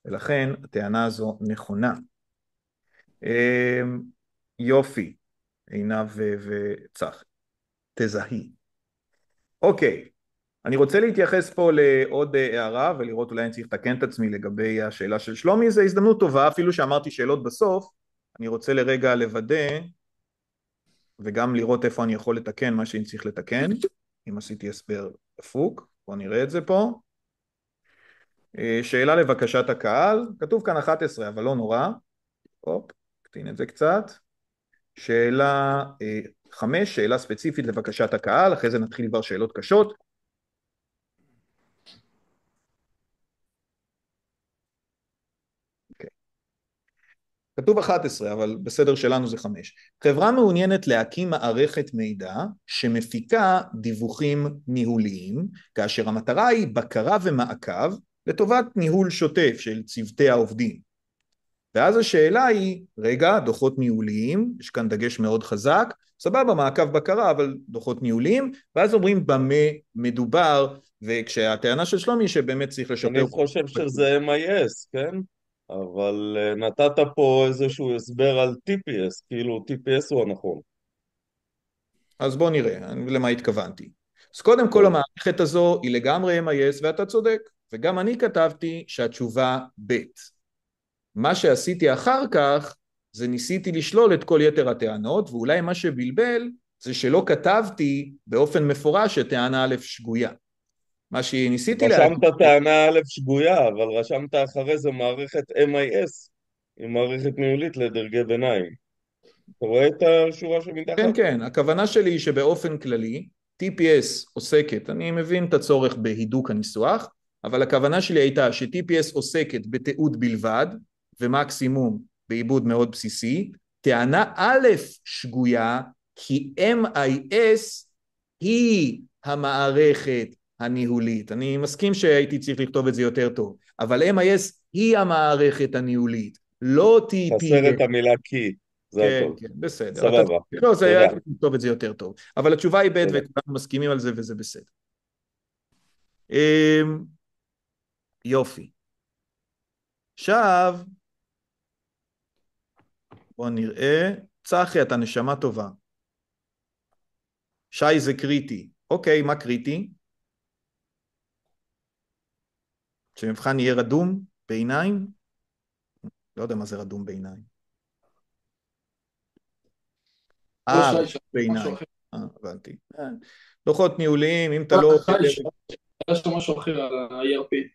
ולכן הטענה הזו נכונה אמ, יופי עינב וצח תזהי אוקיי okay. אני רוצה להתייחס פה לעוד אה, הערה ולראות אולי אני צריך לתקן את עצמי לגבי השאלה של שלומי, זו הזדמנות טובה, אפילו שאמרתי שאלות בסוף, אני רוצה לרגע לוודא וגם לראות איפה אני יכול לתקן מה שאני צריך לתקן, אם עשיתי הסבר דפוק, בואו נראה את זה פה. אה, שאלה לבקשת הקהל, כתוב כאן 11 אבל לא נורא, הופ, קטין את זה קצת. שאלה אה, חמש, שאלה ספציפית לבקשת הקהל, אחרי זה נתחיל כבר שאלות קשות. כתוב 11 אבל בסדר שלנו זה 5. חברה מעוניינת להקים מערכת מידע שמפיקה דיווחים ניהוליים כאשר המטרה היא בקרה ומעקב לטובת ניהול שוטף של צוותי העובדים. ואז השאלה היא, רגע, דוחות ניהוליים, יש כאן דגש מאוד חזק, סבבה, מעקב בקרה, אבל דוחות ניהוליים, ואז אומרים במה מדובר, וכשהטענה של שלומי שבאמת צריך לשפר... אני חושב שזה MIS, כן? אבל אה, נתת פה איזשהו הסבר על TPS, כאילו TPS הוא הנכון. אז בוא נראה למה התכוונתי. אז קודם כל כן. המערכת הזו היא לגמרי MIS ואתה צודק, וגם אני כתבתי שהתשובה ב'. מה שעשיתי אחר כך זה ניסיתי לשלול את כל יתר הטענות, ואולי מה שבלבל זה שלא כתבתי באופן מפורש שטענה א' שגויה. מה שניסיתי להגיד. רשמת לה... טענה א' שגויה, אבל רשמת אחרי זה מערכת MIS, היא מערכת ניהולית לדרגי ביניים. אתה רואה את השורה שמתחת? כן, כן, הכוונה שלי היא שבאופן כללי, TPS עוסקת, אני מבין את הצורך בהידוק הניסוח, אבל הכוונה שלי הייתה ש-TPS עוסקת בתיעוד בלבד, ומקסימום בעיבוד מאוד בסיסי, טענה א' שגויה, כי MIS היא המערכת הניהולית. אני מסכים שהייתי צריך לכתוב את זה יותר טוב, אבל MIS היא המערכת הניהולית, לא TPA. חסר את המילה כי. זה הכול. כן, כן, בסדר. סבבה. לא, זה היה לכתוב את זה יותר טוב. אבל התשובה היא ב' וכולנו מסכימים על זה וזה בסדר. אמ, יופי. עכשיו, בוא נראה. צחי, אתה נשמה טובה. שי זה קריטי. אוקיי, מה קריטי? שמבחן יהיה רדום בעיניים, לא יודע מה זה רדום בעיניים. לא אה, בעיניים, אה, הבנתי. אה, דוחות ניהוליים, אם אתה אה, לא... יש שם משהו אחר על ה-ERP.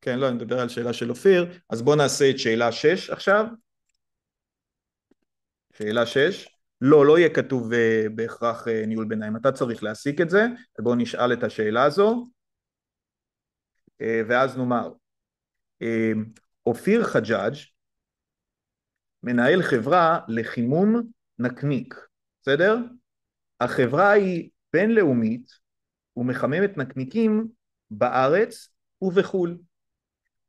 כן, לא, אני מדבר על שאלה של אופיר, אז בואו נעשה את שאלה 6 עכשיו. שאלה 6. לא, לא יהיה כתוב uh, בהכרח uh, ניהול ביניים, אתה צריך להסיק את זה, ובואו נשאל את השאלה הזו, uh, ואז נאמר, uh, אופיר חג'אג' מנהל חברה לחימום נקניק, בסדר? החברה היא בינלאומית ומחממת נקניקים בארץ ובחו"ל.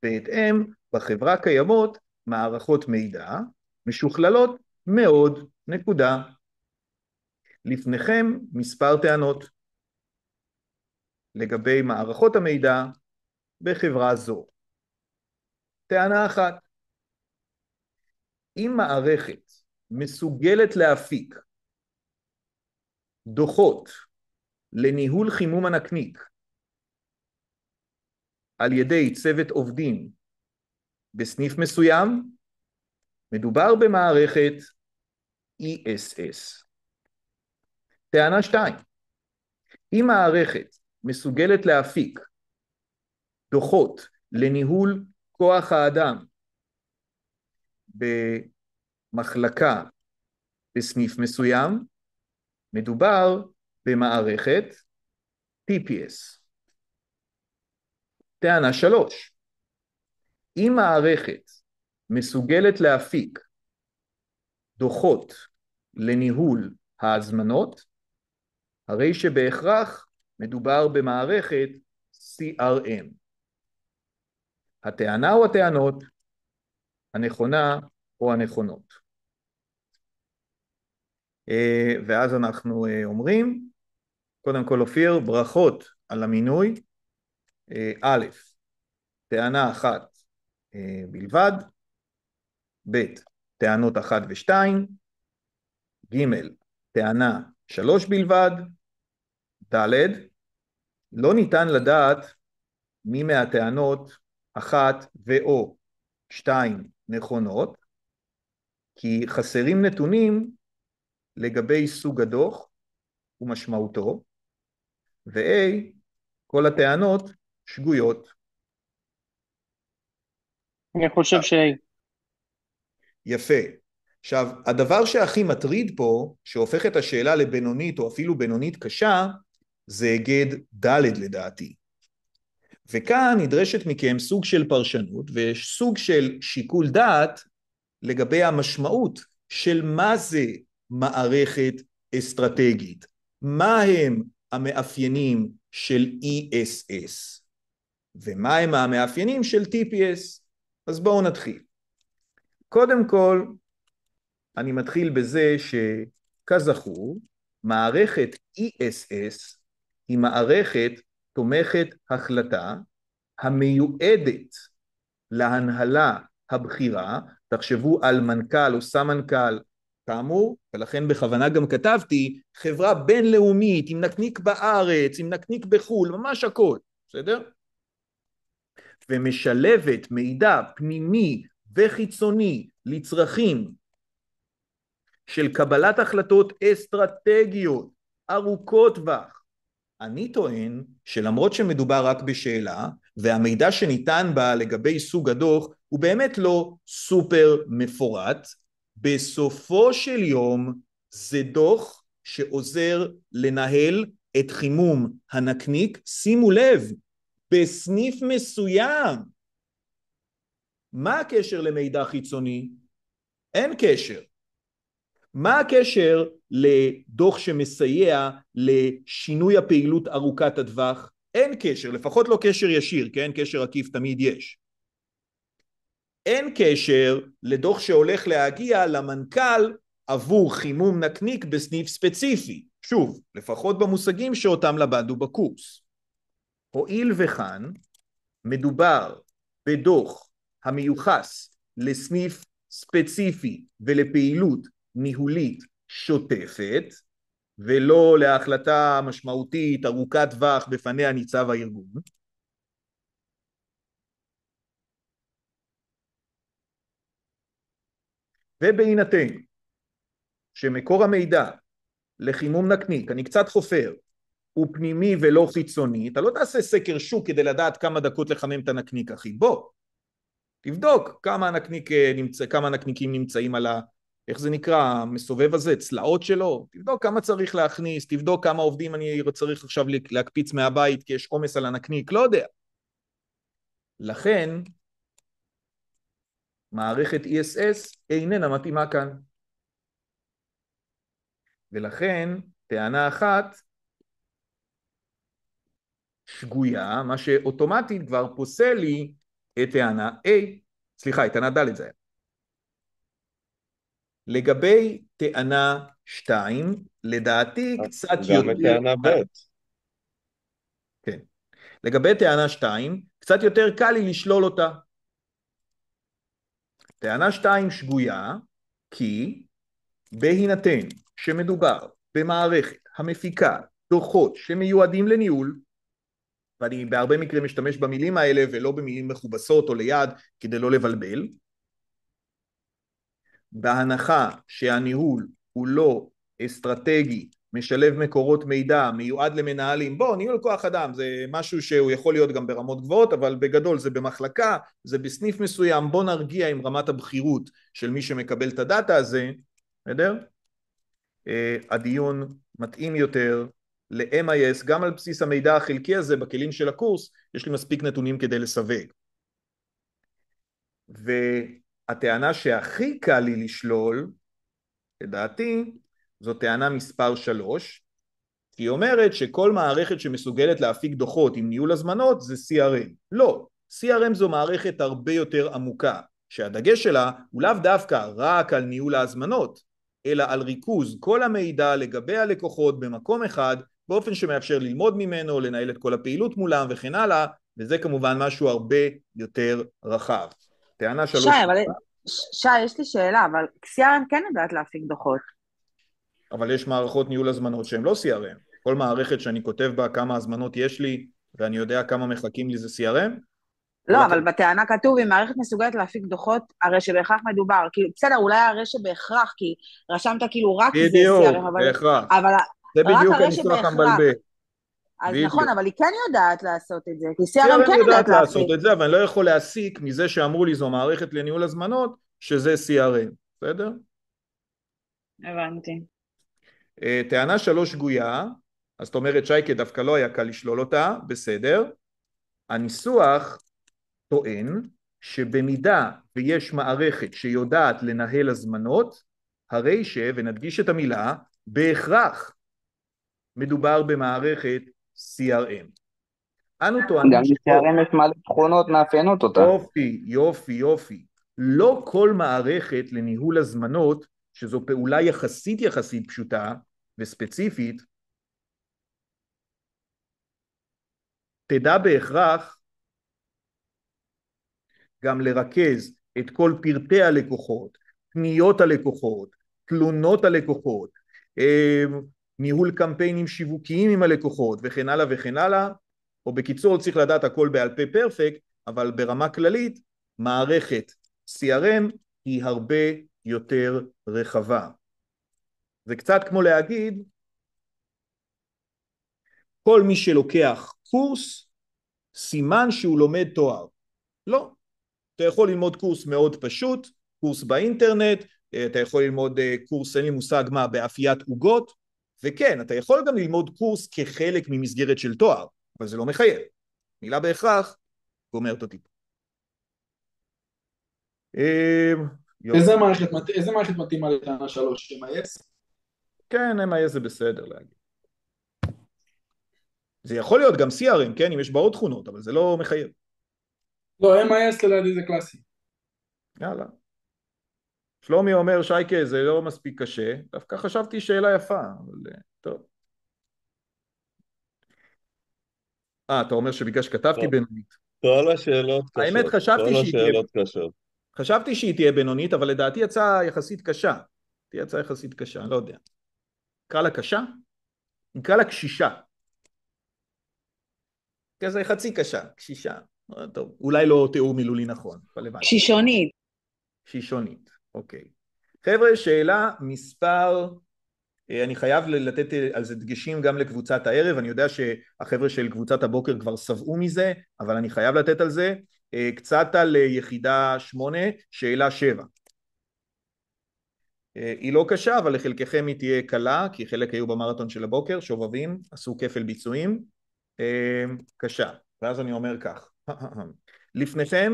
בהתאם, בחברה קיימות מערכות מידע משוכללות מאוד נקודה. לפניכם מספר טענות לגבי מערכות המידע בחברה זו. טענה אחת, אם מערכת מסוגלת להפיק דוחות לניהול חימום הנקניק על ידי צוות עובדים בסניף מסוים, מדובר במערכת ESS. טענה שתיים, אם מערכת מסוגלת להפיק דוחות לניהול כוח האדם במחלקה בסניף מסוים, מדובר במערכת TPS. טענה שלוש, אם מערכת מסוגלת להפיק דוחות לניהול ההזמנות, הרי שבהכרח מדובר במערכת CRM. הטענה או הטענות, הנכונה או הנכונות. אה, ואז אנחנו אה, אומרים, קודם כל אופיר, ברכות על המינוי. אה, א', טענה אחת בלבד, ב', טענות 1 ו-2, ג' טענה 3 בלבד, ד' לא ניתן לדעת מי מהטענות 1 ו/או 2 נכונות, כי חסרים נתונים לגבי סוג הדוח ומשמעותו, ו-A כל הטענות שגויות. אני חושב ש... יפה. עכשיו, הדבר שהכי מטריד פה, שהופך את השאלה לבינונית או אפילו בינונית קשה, זה היגד ד' לדעתי. וכאן נדרשת מכם סוג של פרשנות וסוג של שיקול דעת לגבי המשמעות של מה זה מערכת אסטרטגית, מה הם המאפיינים של ESS ומה הם המאפיינים של TPS. אז בואו נתחיל. קודם כל, אני מתחיל בזה שכזכור, מערכת ESS היא מערכת תומכת החלטה המיועדת להנהלה הבכירה, תחשבו על מנכ"ל או סמנכ"ל כאמור, ולכן בכוונה גם כתבתי, חברה בינלאומית, עם נקניק בארץ, עם נקניק בחו"ל, ממש הכל, בסדר? ומשלבת מידע פנימי וחיצוני לצרכים של קבלת החלטות אסטרטגיות ארוכות טווח. אני טוען שלמרות שמדובר רק בשאלה, והמידע שניתן בה לגבי סוג הדוח הוא באמת לא סופר מפורט, בסופו של יום זה דוח שעוזר לנהל את חימום הנקניק, שימו לב, בסניף מסוים מה הקשר למידע חיצוני? אין קשר. מה הקשר לדוח שמסייע לשינוי הפעילות ארוכת הטווח? אין קשר, לפחות לא קשר ישיר, כן? קשר עקיף תמיד יש. אין קשר לדוח שהולך להגיע למנכ"ל עבור חימום נקניק בסניף ספציפי, שוב, לפחות במושגים שאותם למדנו בקורס. הואיל וכאן מדובר בדוח המיוחס לסניף ספציפי ולפעילות ניהולית שוטפת, ולא להחלטה משמעותית ארוכת טווח בפניה ניצב הארגון. ובהינתן שמקור המידע לחימום נקניק, אני קצת חופר, הוא פנימי ולא חיצוני, אתה לא תעשה סקר שוק כדי לדעת כמה דקות לחמם את הנקניק, אחי. בוא, לבדוק כמה, הנקניק אה, נמצא, כמה הנקניקים נמצאים על ה... איך זה נקרא? המסובב הזה, צלעות שלו? תבדוק כמה צריך להכניס, תבדוק כמה עובדים אני צריך עכשיו להקפיץ מהבית כי יש עומס על הנקניק, לא יודע. לכן, מערכת ESS איננה מתאימה כאן. ולכן, טענה אחת שגויה, מה שאוטומטית כבר פוסל לי את טענה A, סליחה, את טענה ד' זה היה. לגבי טענה 2, לדעתי קצת יותר... גם את טענה ב'. כן. לגבי טענה 2, קצת יותר קל לי לשלול אותה. טענה 2 שגויה, כי בהינתן שמדובר במערכת המפיקה דוחות שמיועדים לניהול, ואני בהרבה מקרים משתמש במילים האלה ולא במילים מכובסות או ליד כדי לא לבלבל. בהנחה שהניהול הוא לא אסטרטגי, משלב מקורות מידע, מיועד למנהלים, בוא, ניהול כוח אדם זה משהו שהוא יכול להיות גם ברמות גבוהות, אבל בגדול זה במחלקה, זה בסניף מסוים, בוא נרגיע עם רמת הבכירות של מי שמקבל את הדאטה הזה, בסדר? אה, הדיון מתאים יותר ל-MIS גם על בסיס המידע החלקי הזה בכלים של הקורס יש לי מספיק נתונים כדי לסווג והטענה שהכי קל לי לשלול לדעתי זו טענה מספר שלוש כי היא אומרת שכל מערכת שמסוגלת להפיק דוחות עם ניהול הזמנות זה CRM לא, CRM זו מערכת הרבה יותר עמוקה שהדגש שלה הוא לאו דווקא רק על ניהול ההזמנות אלא על ריכוז כל המידע לגבי הלקוחות במקום אחד באופן שמאפשר ללמוד ממנו, לנהל את כל הפעילות מולם וכן הלאה, וזה כמובן משהו הרבה יותר רחב. טענה שלוש... שי, אבל... שי, יש לי שאלה, אבל CRM כן יודעת להפיק דוחות. אבל יש מערכות ניהול הזמנות שהן לא CRM. כל מערכת שאני כותב בה כמה הזמנות יש לי, ואני יודע כמה מחכים לי זה CRM? לא, אבל אתה... בטענה כתוב, אם מערכת מסוגלת להפיק דוחות, הרי שבהכרח מדובר. כאילו, בסדר, אולי הרי שבהכרח, כי רשמת כאילו רק בדיוק, זה CRM, אבל... בדיוק, בהכרח. אבל זה בדיוק הניסוח המבלבל. אז בדיוק. נכון, אבל היא כן יודעת לעשות את זה, כי CRM כן כן יודעת יודעת לעשות את זה, אבל אני לא יכול להסיק מזה שאמרו לי זו מערכת לניהול הזמנות, שזה CRM, בסדר? הבנתי. אה, טענה שלוש שגויה, אז זאת אומרת שייקה דווקא לא היה קל לשלול אותה, בסדר. הניסוח טוען שבמידה ויש מערכת שיודעת לנהל הזמנות, הרי ש, ונדגיש את המילה, בהכרח מדובר במערכת CRM. אנו טוענים... גם ב-CRM יש מלא תכונות מאפיינות אותה. יופי, יופי, יופי. לא כל מערכת לניהול הזמנות, שזו פעולה יחסית יחסית פשוטה וספציפית, תדע בהכרח גם לרכז את כל פרטי הלקוחות, פניות הלקוחות, תלונות הלקוחות, אמ, ניהול קמפיינים שיווקיים עם הלקוחות וכן הלאה וכן הלאה, או בקיצור צריך לדעת הכל בעל פה פרפקט, אבל ברמה כללית מערכת CRM היא הרבה יותר רחבה. זה קצת כמו להגיד כל מי שלוקח קורס סימן שהוא לומד תואר. לא. אתה יכול ללמוד קורס מאוד פשוט, קורס באינטרנט, אתה יכול ללמוד אה, קורס, אין לי מושג מה, באפיית עוגות, וכן, אתה יכול גם ללמוד קורס כחלק ממסגרת של תואר, אבל זה לא מחייב. מילה בהכרח גומרת אותי. אמ, איזה מערכת, מתאימה לטענה שלוש? MIS? כן, MIS זה בסדר להגיד. זה יכול להיות גם CRM, כן, אם יש בה עוד תכונות, אבל זה לא מחייב. לא, MIS לדעתי זה קלאסי. יאללה. שלומי אומר, שייקה, זה לא מספיק קשה, דווקא חשבתי שאלה יפה, אבל אה, טוב. אה, אתה אומר שבגלל שכתבתי בינונית. כל השאלות קשות. האמת, חשבתי שהיא תהיה... כל השאלות קשות. חשבתי שהיא תהיה בינונית, אבל לדעתי יצאה יחסית קשה. תהיה יצאה יחסית קשה, לא יודע. נקרא לה קשה? נקרא לה קשישה. כזה חצי קשה, קשישה. אה, טוב, אולי לא תיאור מילולי נכון, אבל הבנתי. קשישונית. קשישונית. אוקיי. חבר'ה, שאלה מספר, אה, אני חייב לתת אה, על זה דגשים גם לקבוצת הערב, אני יודע שהחבר'ה של קבוצת הבוקר כבר שבעו מזה, אבל אני חייב לתת על זה. אה, קצת על יחידה שמונה, שאלה שבע. היא לא קשה, אבל לחלקכם היא תהיה קלה, כי חלק היו במרתון של הבוקר, שובבים, עשו כפל ביצועים. קשה. ואז אני אומר כך, לפניכם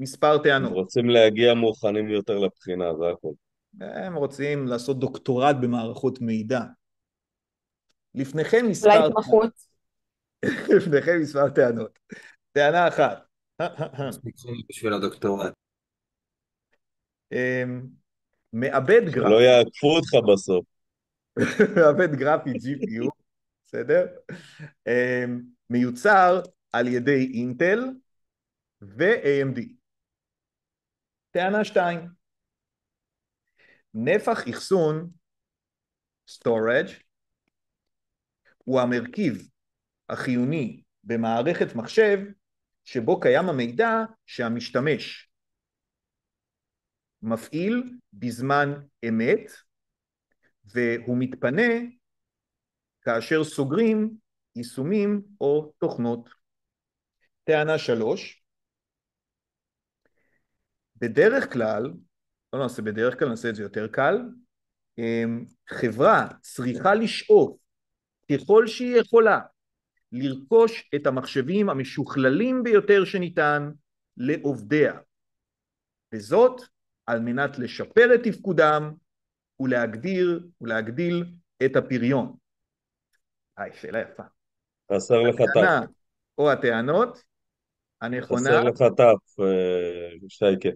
מספר טענות. הם רוצים להגיע מוכנים יותר לבחינה, זה הכול. הם רוצים לעשות דוקטורט במערכות מידע. לפניכם מספר... אולי התמחות. לפניכם מספר טענות. טענה אחת. בשביל הדוקטורט. מעבד אמ, גרפי. לא יעקפו אותך בסוף. מעבד גרפי GPU, בסדר? אמ, מיוצר על ידי אינטל ו-AMD. טענה שתיים, נפח אחסון, storage, הוא המרכיב החיוני במערכת מחשב שבו קיים המידע שהמשתמש מפעיל בזמן אמת והוא מתפנה כאשר סוגרים יישומים או תוכנות. טענה שלוש, בדרך כלל, לא נעשה לא, בדרך כלל, נעשה את זה יותר קל, אמ, חברה צריכה לשאוף ככל שהיא יכולה לרכוש את המחשבים המשוכללים ביותר שניתן לעובדיה, וזאת על מנת לשפר את תפקודם ולהגדיר ולהגדיל את הפריון. היי, שאלה יפה. חסר לך טף. או הטענות הנכונה... חסר לך טף, אה, שייקה.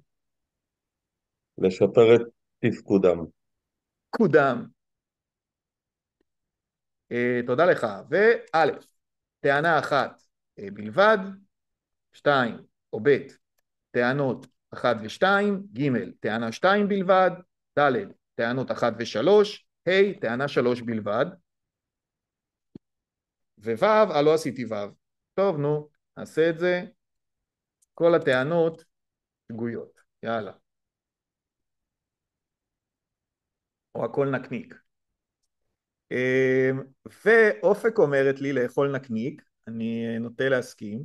לשפר את תפקודם. תפקודם. Uh, תודה לך. וא', טענה אחת uh, בלבד, שתיים או ב', טענות אחת ושתיים, ג', טענה שתיים בלבד, ד', טענות אחת ושלוש, ה', טענה שלוש בלבד, וו', אה לא עשיתי ו'. טוב, נו, נעשה את זה. כל הטענות שגויות. יאללה. או הכל נקניק. אמ, ואופק אומרת לי לאכול נקניק, אני נוטה להסכים,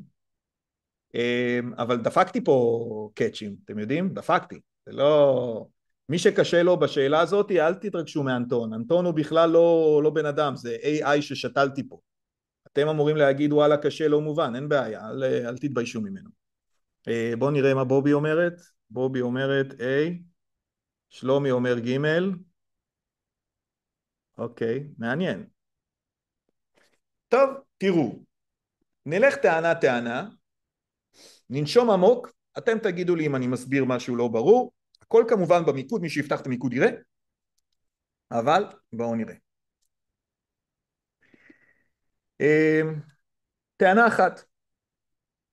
אמ, אבל דפקתי פה קאצ'ים, אתם יודעים? דפקתי. זה לא... מי שקשה לו בשאלה הזאת, אל תתרגשו מאנטון. אנטון הוא בכלל לא, לא בן אדם, זה AI ששתלתי פה. אתם אמורים להגיד וואלה קשה לא מובן, אין בעיה, אל, אל תתביישו ממנו. אמ, בואו נראה מה בובי אומרת. בובי אומרת A, שלומי אומר ג', אוקיי, מעניין. טוב, תראו, נלך טענה-טענה, ננשום עמוק, אתם תגידו לי אם אני מסביר משהו לא ברור, הכל כמובן במיקוד, מי שיפתח את המיקוד יראה, אבל בואו נראה. אמ, טענה אחת,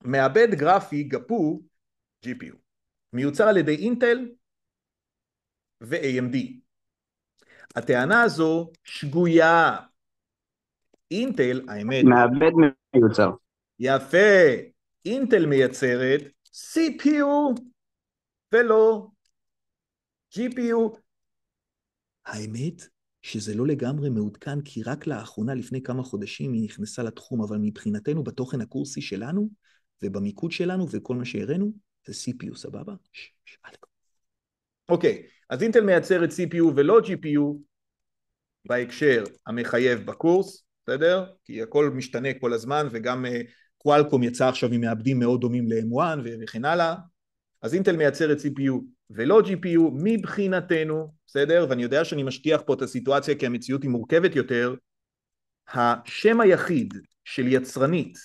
מעבד גרפי גפו GPU, מיוצר על ידי אינטל ו-AMD, הטענה הזו שגויה. אינטל, האמת... מעבד מיוצר. יפה. אינטל מייצרת CPU ולא GPU. האמת שזה לא לגמרי מעודכן, כי רק לאחרונה, לפני כמה חודשים, היא נכנסה לתחום, אבל מבחינתנו, בתוכן הקורסי שלנו, ובמיקוד שלנו, וכל מה שהראינו, זה CPU, סבבה? אוקיי, okay. אז אינטל מייצרת CPU ולא GPU בהקשר המחייב בקורס, בסדר? כי הכל משתנה כל הזמן וגם אה, קוואלקום יצא עכשיו עם מעבדים מאוד דומים ל-M1 וכן הלאה אז אינטל מייצרת CPU ולא GPU מבחינתנו, בסדר? ואני יודע שאני משטיח פה את הסיטואציה כי המציאות היא מורכבת יותר השם היחיד של יצרנית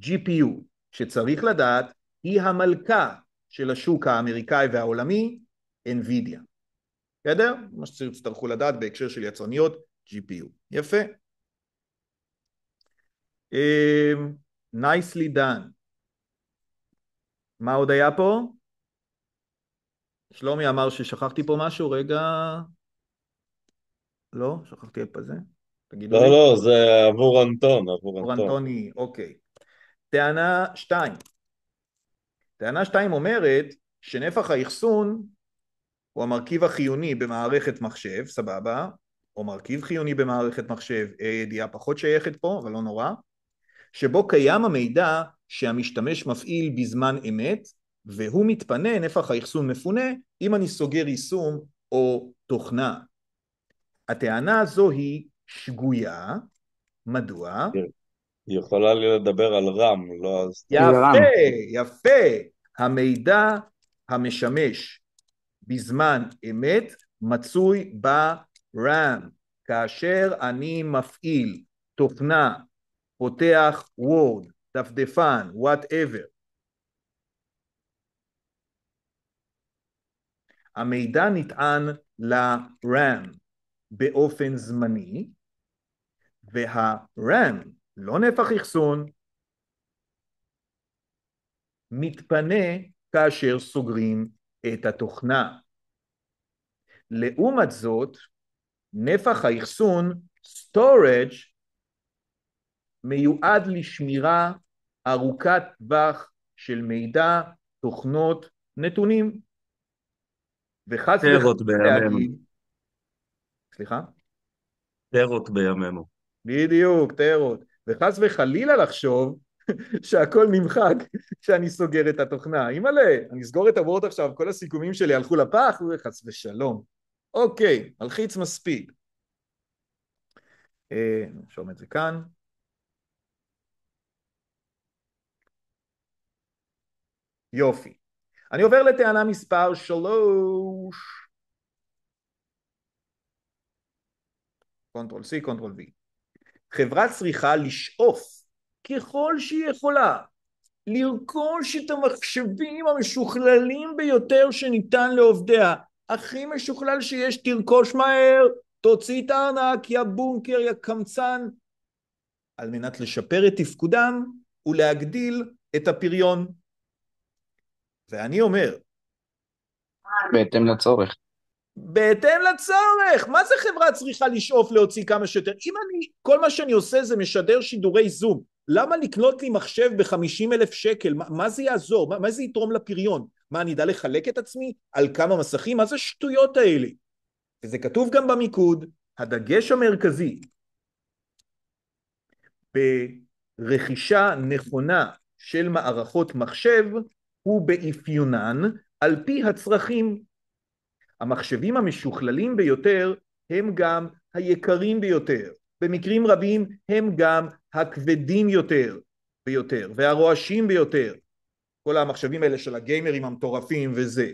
GPU שצריך לדעת היא המלכה של השוק האמריקאי והעולמי, NVIDIA. בסדר? מה שתצטרכו לדעת בהקשר של יצרניות GPU. יפה. Um, nicely done. מה עוד היה פה? שלומי אמר ששכחתי פה משהו, רגע... לא? שכחתי את זה? תגידו לא, לי. לא, זה עבור אנטון, עבור, עבור אנטון. אנטוני, אוקיי. טענה שתיים. טענה שתיים אומרת שנפח האחסון הוא המרכיב החיוני במערכת מחשב, סבבה, או מרכיב חיוני במערכת מחשב, אה, ידיעה פחות שייכת פה, אבל לא נורא, שבו קיים המידע שהמשתמש מפעיל בזמן אמת, והוא מתפנה, נפח האחסון מפונה, אם אני סוגר יישום או תוכנה. הטענה הזו היא שגויה, מדוע? היא יכולה לדבר על רם, לא... על... יפה, יפה. המידע המשמש בזמן אמת מצוי ב-RAM. כאשר אני מפעיל תוכנה, פותח וורד, דפדפן, וואטאבר, המידע נטען ל-RAM באופן זמני, וה-RAM, לא נפח אחסון, מתפנה כאשר סוגרים את התוכנה. לעומת זאת, נפח האחסון, storage, מיועד לשמירה ארוכת טווח של מידע, תוכנות, נתונים. וחס וחלילה טרות בימינו. סליחה? טרות בימינו. בדיוק, טרות. וחס וחלילה לחשוב שהכל נמחק כשאני סוגר את התוכנה. אימא'לה, אני אסגור את הוורד עכשיו, כל הסיכומים שלי הלכו לפח, וחס ושלום. אוקיי, מלחיץ מספיק. אה, נרשום את זה כאן. יופי. אני עובר לטענה מספר שלוש. קונטרול C, קונטרול V. חברה צריכה לשאוף ככל שהיא יכולה לרכוש את המחשבים המשוכללים ביותר שניתן לעובדיה. הכי משוכלל שיש, תרכוש מהר, תוציא את הארנק, יא בונקר, יא קמצן, על מנת לשפר את תפקודם ולהגדיל את הפריון. ואני אומר... בהתאם לצורך. בהתאם לצורך. מה זה חברה צריכה לשאוף להוציא כמה שיותר? אם אני, כל מה שאני עושה זה משדר שידורי זום. למה לקנות לי מחשב ב-50 אלף שקל? מה, מה זה יעזור? מה, מה זה יתרום לפריון? מה, אני אדע לחלק את עצמי על כמה מסכים? מה זה השטויות האלה? וזה כתוב גם במיקוד, הדגש המרכזי ברכישה נכונה של מערכות מחשב הוא באפיונן על פי הצרכים. המחשבים המשוכללים ביותר הם גם היקרים ביותר. במקרים רבים הם גם הכבדים יותר ויותר והרועשים ביותר כל המחשבים האלה של הגיימרים המטורפים וזה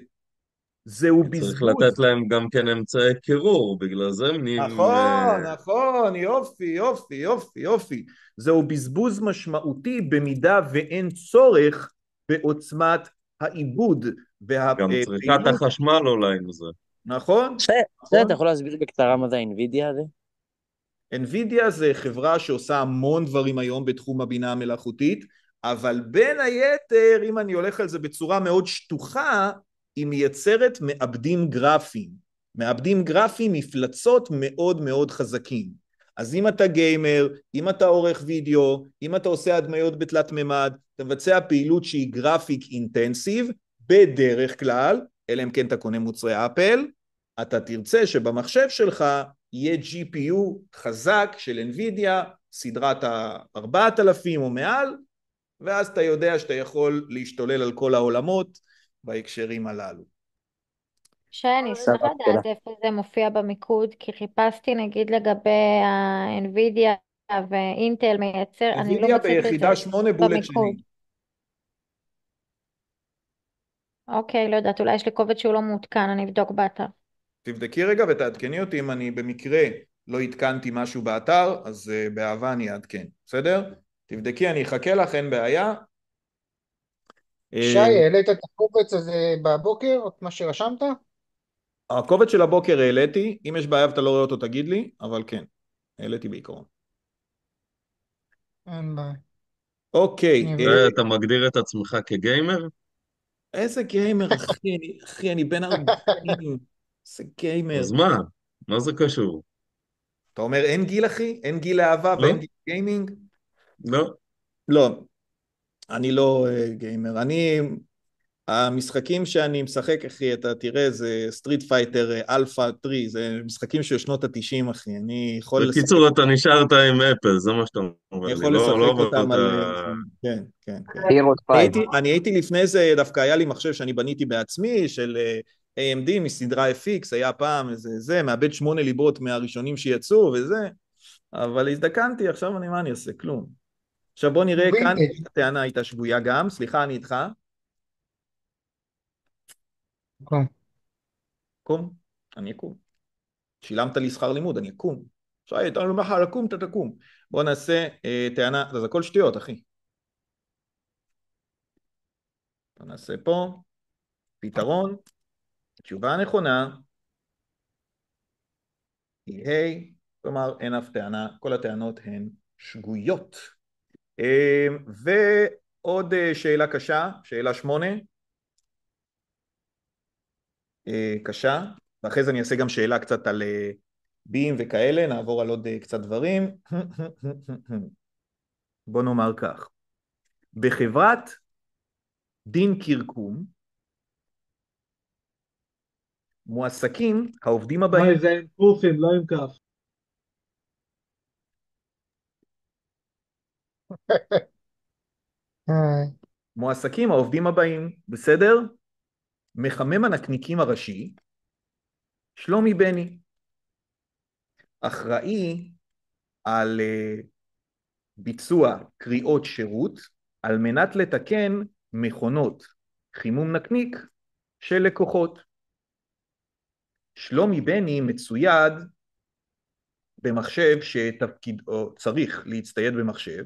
זהו בזבוז. צריך לתת להם גם כן אמצעי קירור, בגלל זה הם נהיים... נכון, אה, נכון, יופי, יופי, יופי, יופי. זהו בזבוז משמעותי במידה ואין צורך בעוצמת העיבוד וה... גם צריכת החשמל עולה עם זה. נכון. בסדר, נכון. אתה יכול להסביר בקצרה מה זה ה-NVIDIA הזה? NVIDIA זה חברה שעושה המון דברים היום בתחום הבינה המלאכותית, אבל בין היתר, אם אני הולך על זה בצורה מאוד שטוחה, היא מייצרת מעבדים גרפיים. מעבדים גרפיים, מפלצות מאוד מאוד חזקים. אז אם אתה גיימר, אם אתה עורך וידאו, אם אתה עושה הדמיות בתלת מימד, אתה מבצע פעילות שהיא גרפיק אינטנסיב, בדרך כלל, אלא אם כן אתה קונה מוצרי אפל, אתה תרצה שבמחשב שלך יהיה GPU חזק של NVIDIA, סדרת ה-4000 או מעל, ואז אתה יודע שאתה יכול להשתולל על כל העולמות בהקשרים הללו. שי, אני אשמח לדעת איפה זה מופיע במיקוד, כי חיפשתי נגיד לגבי ה-NVIDIA ואינטל מייצר, אני לא מוצאת את זה במיקוד. אוקיי, לא יודעת, אולי יש לי קובץ שהוא לא מעודכן, אני אבדוק באתר. תבדקי רגע ותעדכני אותי אם אני במקרה לא עדכנתי משהו באתר, אז אה, באהבה אני אעדכן, בסדר? תבדקי, אני אחכה לך, אין בעיה. שי, אה, העלית את הקובץ הזה בבוקר, את מה שרשמת? הקובץ של הבוקר העליתי, אם יש בעיה ואתה לא רואה אותו תגיד לי, אבל כן, העליתי בעיקרון. אין בעיה. אוקיי. אה, אתה מגדיר את עצמך כגיימר? איזה גיימר, אחי, אני בן ארבעים. זה גיימר. אז מה? מה זה קשור? אתה אומר אין גיל, אחי? אין גיל אהבה לא. ואין גיל גיימינג? לא. לא. אני לא אה, גיימר. אני... המשחקים שאני משחק, אחי, אתה תראה, זה סטריט פייטר אלפא 3, זה משחקים של שנות התשעים, אחי, אני יכול... בקיצור, אתה נשארת עם אפל, זה מה שאתה אומר. אני יכול לא- לשחק לא אותם על... אה, כן, כן, כן. אני הייתי לפני זה, דווקא היה לי מחשב שאני בניתי בעצמי, של אה, AMD מסדרה FX, היה פעם איזה זה, מאבד שמונה ליבות מהראשונים שיצאו וזה, אבל הזדקנתי, עכשיו אני, מה אני אעשה? כלום. עכשיו בוא נראה, כאן הטענה הייתה שגויה גם, סליחה, אני איתך. קום. קום, אני אקום. שילמת לי שכר לימוד, אני אקום. עכשיו אני אומר לך לקום, אתה תקום. בוא נעשה אה, טענה, זה הכל שטויות, אחי. בוא נעשה פה, פתרון, התשובה הנכונה היא ה', כלומר אין אף טענה, כל הטענות הן שגויות. אמ, ועוד אה, שאלה קשה, שאלה שמונה, אה, קשה, ואחרי זה אני אעשה גם שאלה קצת על אה, בים וכאלה, נעבור על עוד קצת דברים. בוא נאמר כך, בחברת דין קירקום, מועסקים העובדים הבאים... מה זה עם קורפים, לא עם כף. מועסקים העובדים הבאים, בסדר? מחמם הנקניקים הראשי, שלומי בני, אחראי על אה, ביצוע קריאות שירות על מנת לתקן מכונות חימום נקניק של לקוחות. שלומי בני מצויד במחשב שתפקיד או צריך להצטייד במחשב,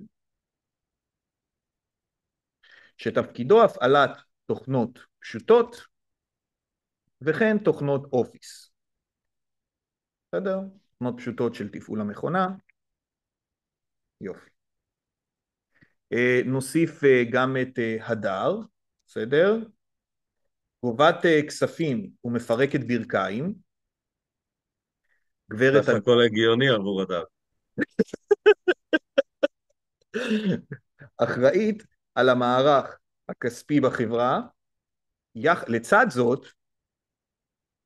שתפקידו הפעלת תוכנות פשוטות וכן תוכנות אופיס. בסדר? תוכנות פשוטות של תפעול המכונה. יופי. אה, נוסיף אה, גם את אה, הדר, בסדר? גובת אה, כספים ומפרקת ברכיים. גברת... זה הכל הגיוני עבור הדף. אחראית על המערך הכספי בחברה. יח... לצד זאת,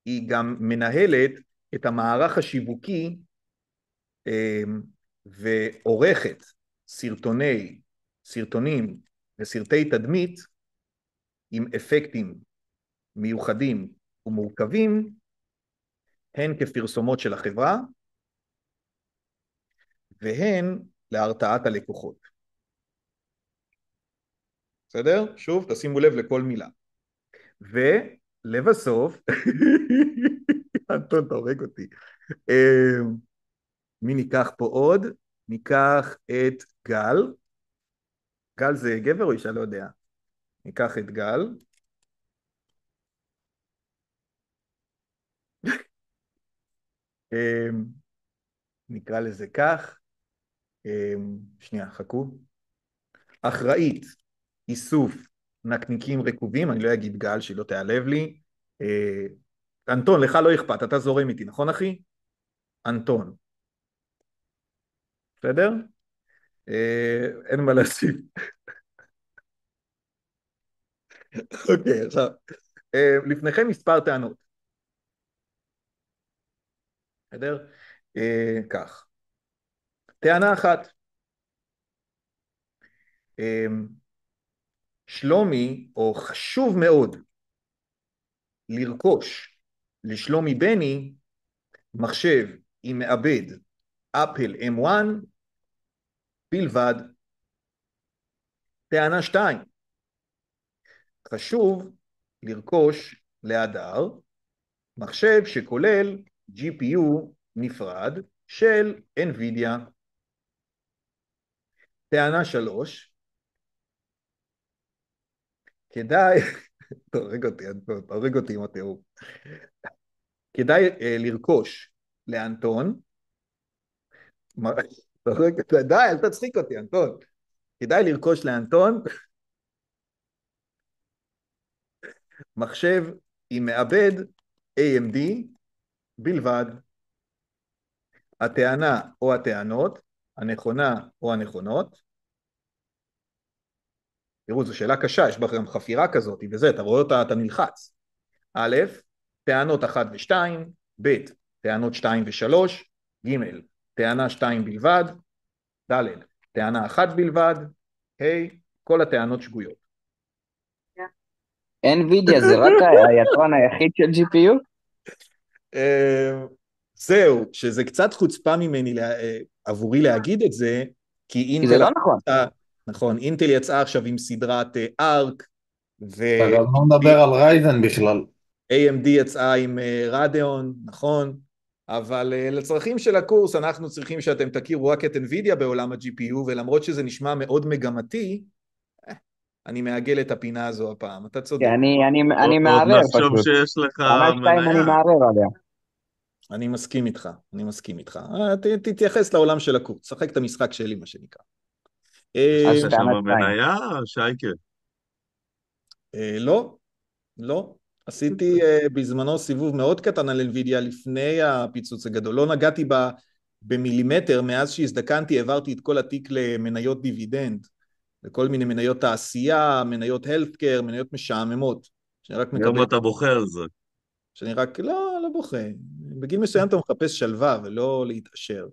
היא גם מנהלת את המערך השיווקי אה, ועורכת סרטוני, סרטונים וסרטי תדמית עם אפקטים מיוחדים ומורכבים הן כפרסומות של החברה והן להרתעת הלקוחות. בסדר? שוב, תשימו לב לכל מילה. ולבסוף, אנטון אתה הורג אותי. אמ, מי ניקח פה עוד? ניקח את גל. גל זה גבר או אישה? לא יודע. ניקח את גל. אמ, נקרא לזה כך, אמ, שנייה, חכו. אחראית, איסוף, נקניקים רקובים, אני לא אגיד גל שהיא לא תיעלב לי. אה, אנטון, לך לא אכפת, אתה זורם איתי, נכון אחי? אנטון. בסדר? אה, אין מה להשיב. אוקיי, עכשיו, אה, לפניכם מספר טענות. בסדר? אה, כך. טענה אחת. אה, שלומי, או חשוב מאוד לרכוש לשלומי בני מחשב עם מעבד אפל M1 בלבד. טענה שתיים. חשוב לרכוש להדר מחשב שכולל GPU נפרד של NVIDIA. טענה שלוש, כדאי, תהרג אותי, תהרג אותי עם התיאור, כדאי uh, לרכוש לאנטון, די, אל תצחיק אותי, אנטון, כדאי לרכוש לאנטון מחשב עם מעבד AMD בלבד. הטענה או הטענות, הנכונה או הנכונות. תראו, זו שאלה קשה, יש בה גם חפירה כזאת וזה, אתה רואה אותה, אתה נלחץ. א', טענות ו-2, ב', טענות ו-3, ג', טענה 2 בלבד, ד', טענה 1 בלבד, ה', כל הטענות שגויות. NVIDIA זה רק היתרון היחיד של GPU? אה, זהו, שזה קצת חוצפה ממני אה, עבורי להגיד את זה, כי אינטל... זה לא נכון. נכון, אינטל יצאה עכשיו עם סדרת ארק, אה, ו... אבל לא נדבר על רייזן בכלל. AMD יצאה עם רדיאון, נכון, אבל לצרכים של הקורס אנחנו צריכים שאתם תכירו רק את NVIDIA בעולם ה-GPU, ולמרות שזה נשמע מאוד מגמתי, אני מעגל את הפינה הזו הפעם, אתה צודק. אני מערער פשוט. עוד נחשוב שיש לך מניה. אני מערער עליה. אני מסכים איתך, אני מסכים איתך. אה, ת, תתייחס לעולם של הקורס, שחק את המשחק שלי, מה שנקרא. יש שם מניה, שייקה? אה, לא, לא. עשיתי אה, בזמנו סיבוב מאוד קטן על NVIDIA לפני הפיצוץ הגדול. לא נגעתי בה במילימטר, מאז שהזדקנתי העברתי את כל התיק למניות דיבידנד, לכל מיני מניות תעשייה, מניות הלפקר, מניות משעממות. שאני רק מקבל... היום אתה בוכה על זה. שאני רק, לא, לא בוכה. בגיל מסוים אתה מחפש שלווה ולא להתעשר.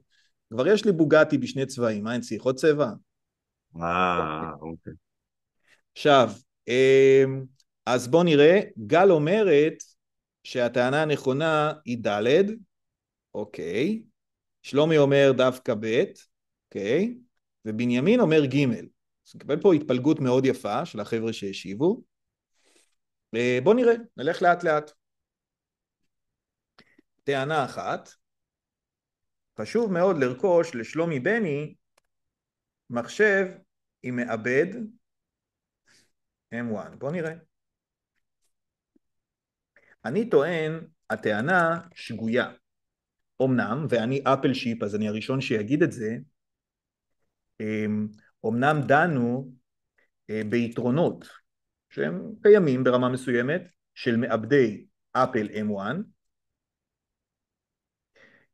כבר יש לי בוגטי בשני צבעים, מה אין צריך עוד צבע? אה, אוקיי. עכשיו, אמ, אז בוא נראה, גל אומרת שהטענה הנכונה היא ד', אוקיי, שלומי אומר דווקא ב', אוקיי, ובנימין אומר ג'. אז נקבל פה התפלגות מאוד יפה של החבר'ה שהשיבו. אה, נראה, נלך לאט לאט. טענה אחת, חשוב מאוד לרכוש לשלומי בני מחשב עם מעבד M1. בואו נראה. אני טוען, הטענה שגויה. אמנם, ואני אפל שיפ, אז אני הראשון שיגיד את זה, אמ, אמנם דנו אה, ביתרונות שהם קיימים ברמה מסוימת של מעבדי אפל M1,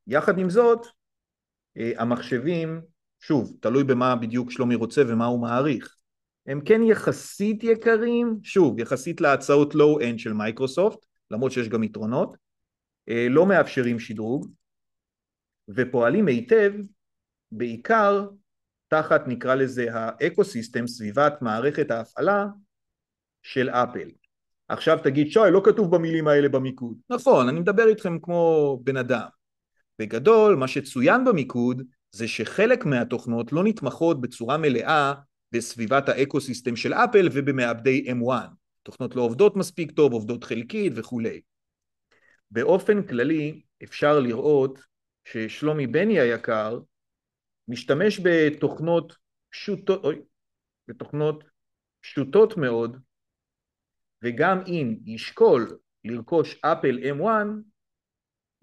יחד עם זאת, אה, המחשבים, שוב, תלוי במה בדיוק שלומי רוצה ומה הוא מעריך, הם כן יחסית יקרים, שוב, יחסית להצעות לואו-אנד של מייקרוסופט, למרות שיש גם יתרונות, אה, לא מאפשרים שדרוג, ופועלים היטב בעיקר תחת נקרא לזה האקו-סיסטם, סביבת מערכת ההפעלה של אפל. עכשיו תגיד, שי, לא כתוב במילים האלה במיקוד. נכון, אני מדבר איתכם כמו בן אדם. בגדול, מה שצוין במיקוד זה שחלק מהתוכנות לא נתמכות בצורה מלאה בסביבת האקו-סיסטם של אפל ובמעבדי M1. תוכנות לא עובדות מספיק טוב, עובדות חלקית וכולי. באופן כללי אפשר לראות ששלומי בני היקר משתמש בתוכנות פשוטות, בתוכנות פשוטות מאוד, וגם אם ישקול לרכוש אפל M1,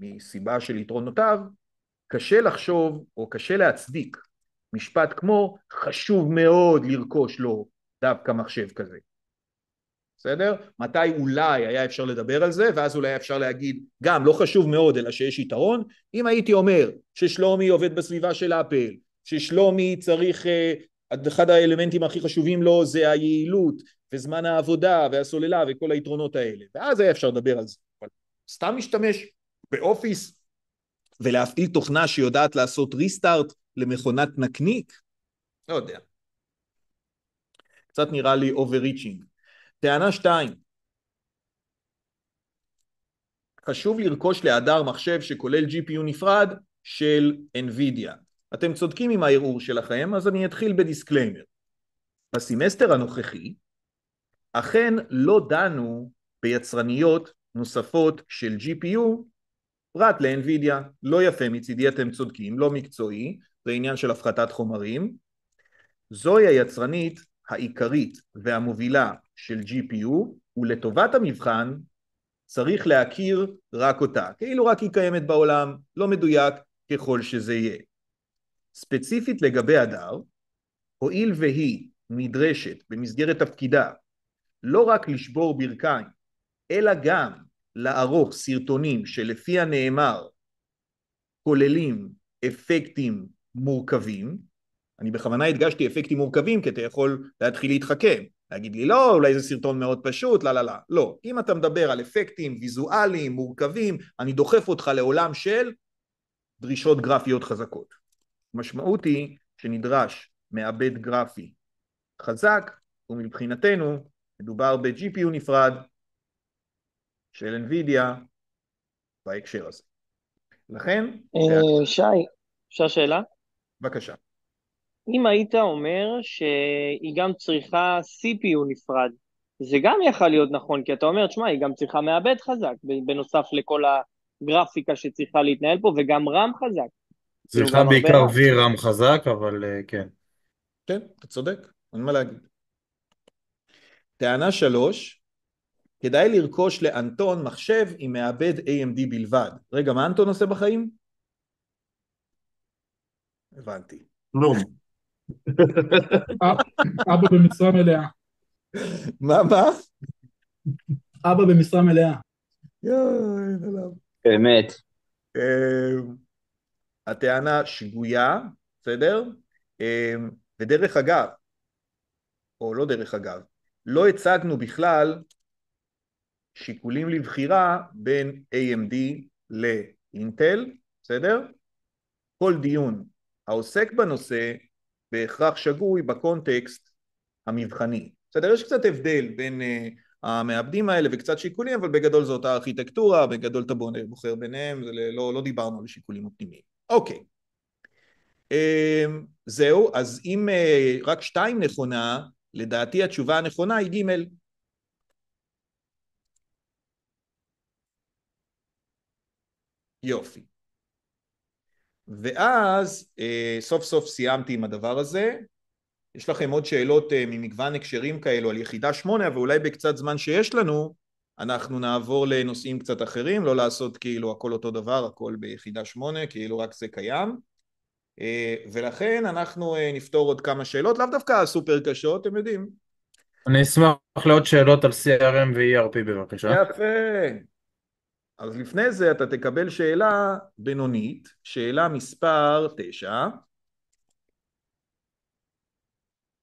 מסיבה של יתרונותיו, קשה לחשוב או קשה להצדיק משפט כמו חשוב מאוד לרכוש לו דווקא מחשב כזה. בסדר? מתי אולי היה אפשר לדבר על זה, ואז אולי אפשר להגיד, גם לא חשוב מאוד, אלא שיש יתרון. אם הייתי אומר ששלומי עובד בסביבה של אפל, ששלומי צריך, אה, אחד האלמנטים הכי חשובים לו זה היעילות, וזמן העבודה, והסוללה, וכל היתרונות האלה, ואז היה אפשר לדבר על זה. אבל סתם משתמש באופיס, ולהפעיל תוכנה שיודעת לעשות ריסטארט למכונת נקניק? לא יודע. קצת נראה לי overreaching. טענה שתיים, חשוב לרכוש להדר מחשב שכולל GPU נפרד של NVIDIA. אתם צודקים עם הערעור שלכם, אז אני אתחיל בדיסקליימר. בסמסטר הנוכחי, אכן לא דנו ביצרניות נוספות של GPU פרט לאנווידיה, לא יפה מצידי אתם צודקים, לא מקצועי, זה עניין של הפחתת חומרים. זוהי היצרנית העיקרית והמובילה של GPU, ולטובת המבחן צריך להכיר רק אותה, כאילו רק היא קיימת בעולם, לא מדויק ככל שזה יהיה. ספציפית לגבי הדר, הואיל והיא נדרשת במסגרת תפקידה לא רק לשבור ברכיים, אלא גם לערוך סרטונים שלפי הנאמר כוללים אפקטים מורכבים, אני בכוונה הדגשתי אפקטים מורכבים כי אתה יכול להתחיל להתחכם, להגיד לי לא, אולי זה סרטון מאוד פשוט, לא, לא, לא. לא, אם אתה מדבר על אפקטים ויזואליים, מורכבים, אני דוחף אותך לעולם של דרישות גרפיות חזקות. המשמעות היא שנדרש מעבד גרפי חזק, ומבחינתנו מדובר ב-GPU נפרד של NVIDIA בהקשר הזה. לכן... אה, שי, אפשר שאלה? בבקשה. אם היית אומר שהיא גם צריכה CPU נפרד, זה גם יכול להיות נכון, כי אתה אומר, שמע, היא גם צריכה מעבד חזק, בנוסף לכל הגרפיקה שצריכה להתנהל פה, וגם רם חזק. כאילו, צריכה בעיקר V רם חזק, אבל אה, כן. כן, אתה צודק, אין מה להגיד. טענה שלוש, כדאי לרכוש לאנטון מחשב עם מעבד AMD בלבד. רגע, מה אנטון עושה בחיים? הבנתי. לא. אבא במשרה מלאה. מה, מה? אבא במשרה מלאה. באמת. אמ, הטענה שגויה, בסדר? אמ, ודרך אגב, או לא דרך אגב, לא הצגנו בכלל שיקולים לבחירה בין AMD לאינטל, בסדר? כל דיון העוסק בנושא בהכרח שגוי בקונטקסט המבחני. בסדר? יש קצת הבדל בין uh, המעבדים האלה וקצת שיקולים, אבל בגדול זו אותה ארכיטקטורה, בגדול אתה בוחר ביניהם, לא, לא דיברנו על שיקולים אופטימיים. אוקיי. Um, זהו, אז אם uh, רק שתיים נכונה, לדעתי התשובה הנכונה היא ג' יופי. ואז אה, סוף סוף סיימתי עם הדבר הזה. יש לכם עוד שאלות אה, ממגוון הקשרים כאלו על יחידה שמונה, אבל אולי בקצת זמן שיש לנו, אנחנו נעבור לנושאים קצת אחרים, לא לעשות כאילו הכל אותו דבר, הכל ביחידה שמונה, כאילו רק זה קיים. אה, ולכן אנחנו אה, נפתור עוד כמה שאלות, לאו דווקא סופר קשות, אתם יודעים. אני אשמח לעוד שאלות על CRM ו-ERP בבקשה. יפה. אז לפני זה אתה תקבל שאלה בינונית, שאלה מספר 9.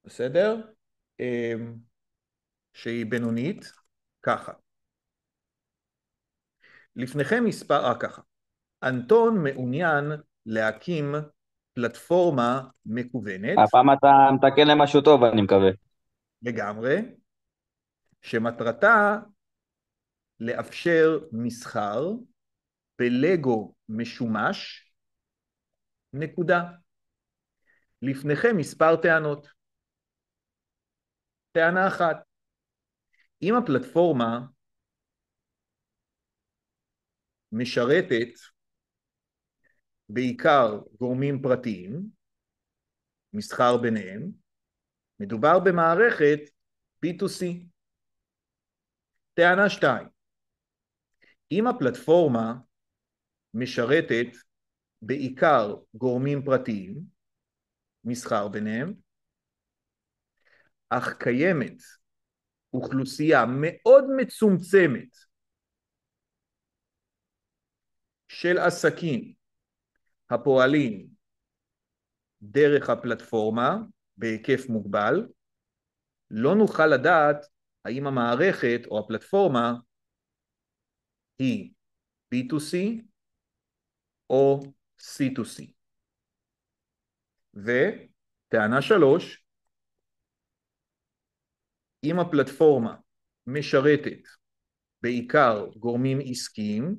בסדר? אמ, שהיא בינונית, ככה. לפניכם מספר, אה ככה, אנטון מעוניין להקים פלטפורמה מקוונת. הפעם אתה מתקן למשהו טוב, אני מקווה. לגמרי, שמטרתה לאפשר מסחר בלגו משומש, נקודה. לפניכם מספר טענות. טענה אחת, אם הפלטפורמה משרתת בעיקר גורמים פרטיים, מסחר ביניהם, מדובר במערכת B2C. טענה שתיים, אם הפלטפורמה משרתת בעיקר גורמים פרטיים, מסחר ביניהם, אך קיימת אוכלוסייה מאוד מצומצמת של עסקים הפועלים דרך הפלטפורמה בהיקף מוגבל, לא נוכל לדעת האם המערכת או הפלטפורמה היא B2C או C2C. וטענה שלוש, אם הפלטפורמה משרתת בעיקר גורמים עסקיים,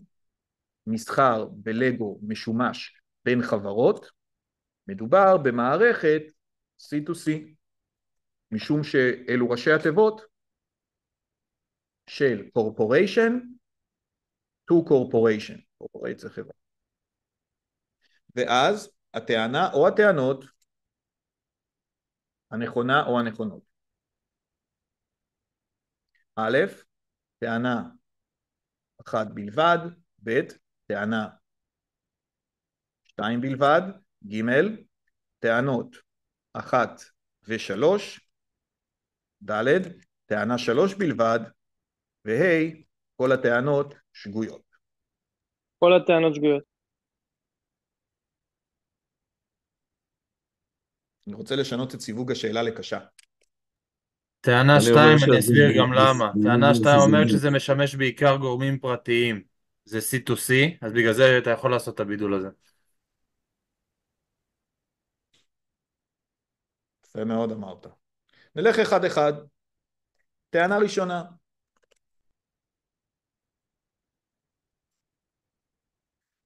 מסחר בלגו משומש בין חברות, מדובר במערכת C2C, משום שאלו ראשי התיבות של Corporation to corporation, corporate זה חברה. ואז הטענה או הטענות הנכונה או הנכונות. א', טענה אחת בלבד, ב', טענה שתיים בלבד, ג', טענות אחת ושלוש, ד', טענה שלוש בלבד, וה', כל הטענות שגויות. כל הטענות שגויות. אני רוצה לשנות את סיווג השאלה לקשה. טענה 2, אני אסביר גם למה. טענה 2 אומרת שזה משמש בעיקר גורמים פרטיים. זה C2C, אז בגלל זה אתה יכול לעשות את הבידול הזה. יפה מאוד אמרת. נלך אחד-אחד. טענה ראשונה,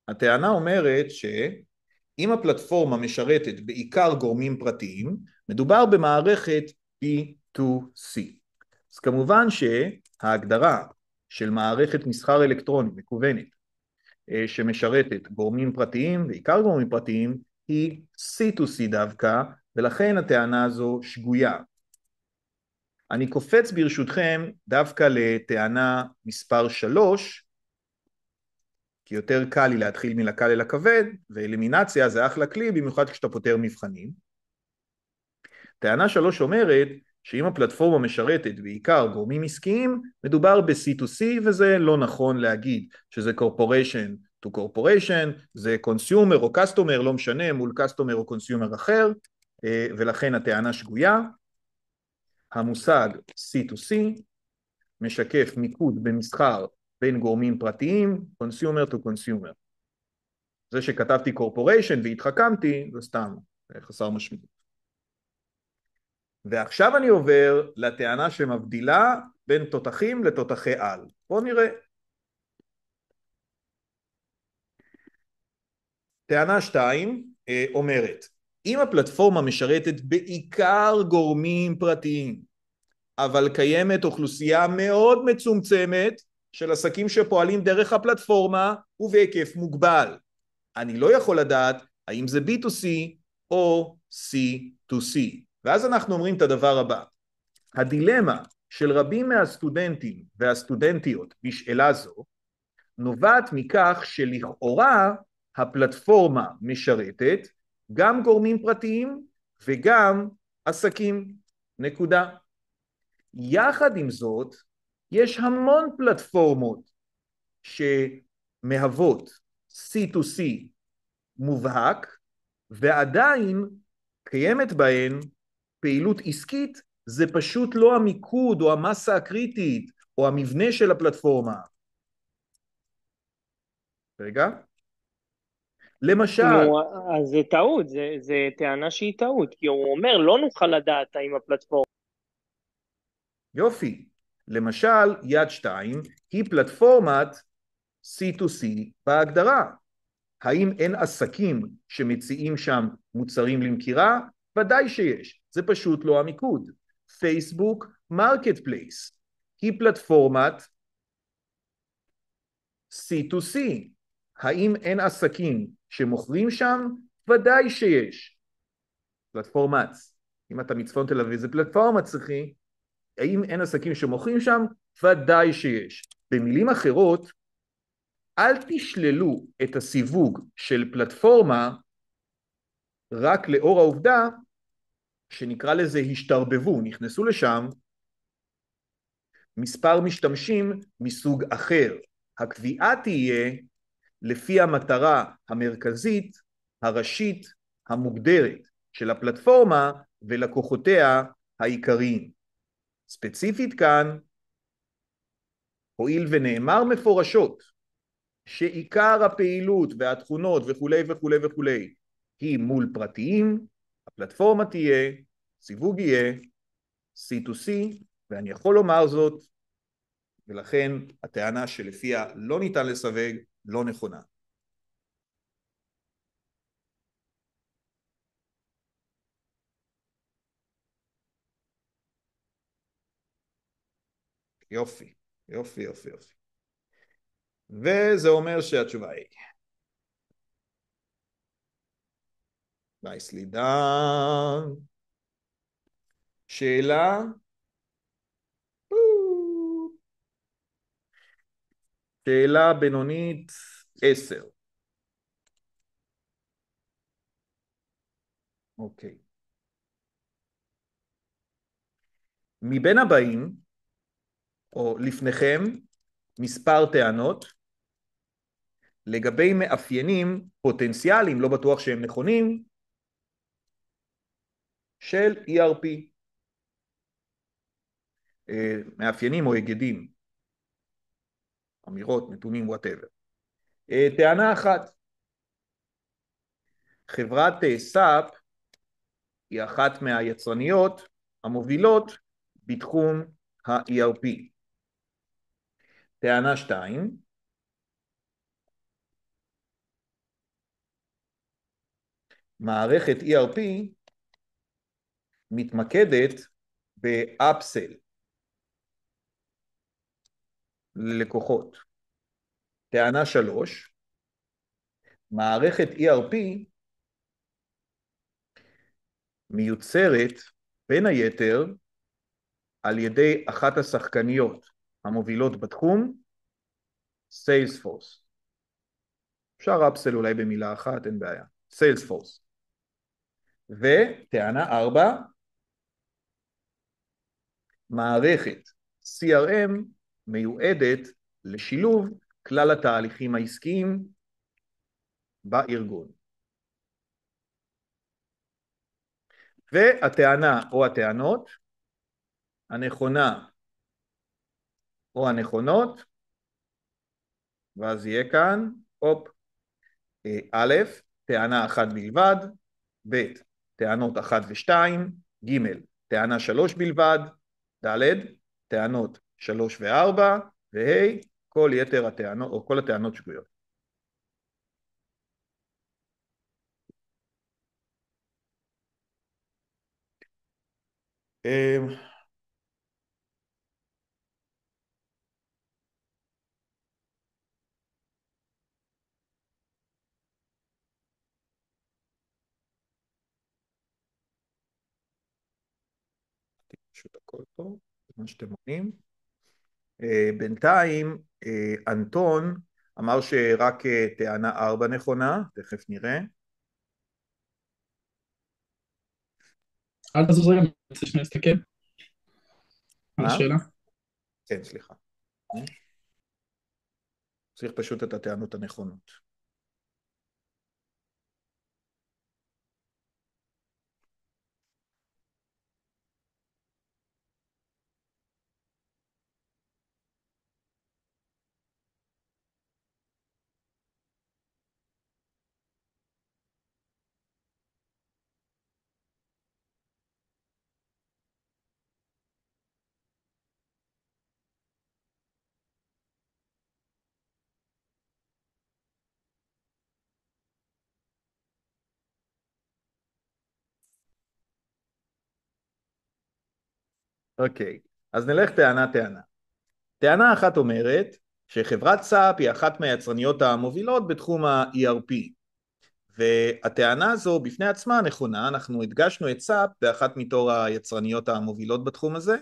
הטענה אומרת שאם הפלטפורמה משרתת בעיקר גורמים פרטיים, מדובר במערכת P2C. אז כמובן שההגדרה של מערכת מסחר אלקטרוני מקוונת אה, שמשרתת גורמים פרטיים, בעיקר גורמים פרטיים, היא C2C דווקא, ולכן הטענה הזו שגויה. אני קופץ ברשותכם דווקא לטענה מספר 3, כי יותר קל לי להתחיל מלקל אל הכבד, ואלימינציה זה אחלה כלי, במיוחד כשאתה פותר מבחנים. טענה שלוש אומרת שאם הפלטפורמה משרתת בעיקר גורמים עסקיים, מדובר ב-C2C וזה לא נכון להגיד שזה corporation to corporation, זה consumer או customer, לא משנה, מול customer או consumer אחר, אה, ולכן הטענה שגויה. המושג C2C משקף מיקוד במסחר בין גורמים פרטיים, consumer to consumer. זה שכתבתי corporation והתחכמתי, זה סתם חסר משמעות. ועכשיו אני עובר לטענה שמבדילה בין תותחים לתותחי על. בואו נראה. טענה שתיים אה, אומרת, אם הפלטפורמה משרתת בעיקר גורמים פרטיים, אבל קיימת אוכלוסייה מאוד מצומצמת של עסקים שפועלים דרך הפלטפורמה ובהיקף מוגבל. אני לא יכול לדעת האם זה B2C או C2C. ואז אנחנו אומרים את הדבר הבא, הדילמה של רבים מהסטודנטים והסטודנטיות בשאלה זו נובעת מכך שלכאורה הפלטפורמה משרתת גם גורמים פרטיים וגם עסקים, נקודה. יחד עם זאת, יש המון פלטפורמות שמהוות C2C מובהק ועדיין קיימת בהן פעילות עסקית, זה פשוט לא המיקוד או המסה הקריטית או המבנה של הפלטפורמה. רגע. למשל... נו, אז זה טעות, זה, זה טענה שהיא טעות, כי הוא אומר לא נוכל לדעת האם הפלטפורמה... יופי, למשל, יד שתיים היא פלטפורמת C2C בהגדרה. האם אין עסקים שמציעים שם מוצרים למכירה? ודאי שיש, זה פשוט לא המיקוד. פייסבוק מרקט פלייס היא פלטפורמת C2C. האם אין עסקים שמוכרים שם? ודאי שיש. פלטפורמת, אם אתה מצפון תל אביב זה פלטפורמה צריכי, האם אין עסקים שמוכרים שם? ודאי שיש. במילים אחרות, אל תשללו את הסיווג של פלטפורמה רק לאור העובדה שנקרא לזה השתרבבו, נכנסו לשם מספר משתמשים מסוג אחר. הקביעה תהיה לפי המטרה המרכזית, הראשית, המוגדרת של הפלטפורמה ולקוחותיה העיקריים. ספציפית כאן, הואיל ונאמר מפורשות שעיקר הפעילות והתכונות וכולי וכולי וכולי היא מול פרטיים, הפלטפורמה תהיה, סיווג יהיה C2C, ואני יכול לומר זאת, ולכן הטענה שלפיה לא ניתן לסווג לא נכונה. יופי, יופי, יופי, יופי. וזה אומר שהתשובה היא... נייסלי דן. שאלה? שאלה בינונית עשר. אוקיי. מבין הבאים, או לפניכם מספר טענות לגבי מאפיינים פוטנציאליים, לא בטוח שהם נכונים, של ERP. אה, מאפיינים או היגדים, אמירות, נתונים, וואטאבר. אה, טענה אחת, חברת אה, סאפ היא אחת מהיצרניות המובילות בתחום ה-ERP. טענה 2, מערכת ERP מתמקדת באפסל ללקוחות. טענה שלוש, מערכת ERP מיוצרת בין היתר על ידי אחת השחקניות המובילות בתחום, סיילספורס. אפשר אפסל אולי במילה אחת, אין בעיה. סיילספורס. וטענה ארבע, מערכת CRM מיועדת לשילוב כלל התהליכים העסקיים בארגון. והטענה או הטענות הנכונה או הנכונות, ואז יהיה כאן, הופ, אה, א', טענה אחת בלבד, ב', טענות אחת ושתיים, ג', טענה שלוש בלבד, ד', טענות שלוש וארבע, וה', כל יתר הטענות, או כל הטענות שגויות. Um... הכל טוב, מה שאתם עונים. אה, בינתיים אה, אנטון אמר שרק אה, טענה ארבע נכונה, תכף נראה. אל תזוז רגע, אני רוצה שנייה להסתכל על השאלה. כן, סליחה. צריך פשוט את הטענות הנכונות. אוקיי, אז נלך טענה-טענה. טענה אחת אומרת שחברת סאפ היא אחת מהיצרניות המובילות בתחום ה-ERP, והטענה הזו בפני עצמה נכונה, אנחנו הדגשנו את סאפ באחת מתור היצרניות המובילות בתחום הזה,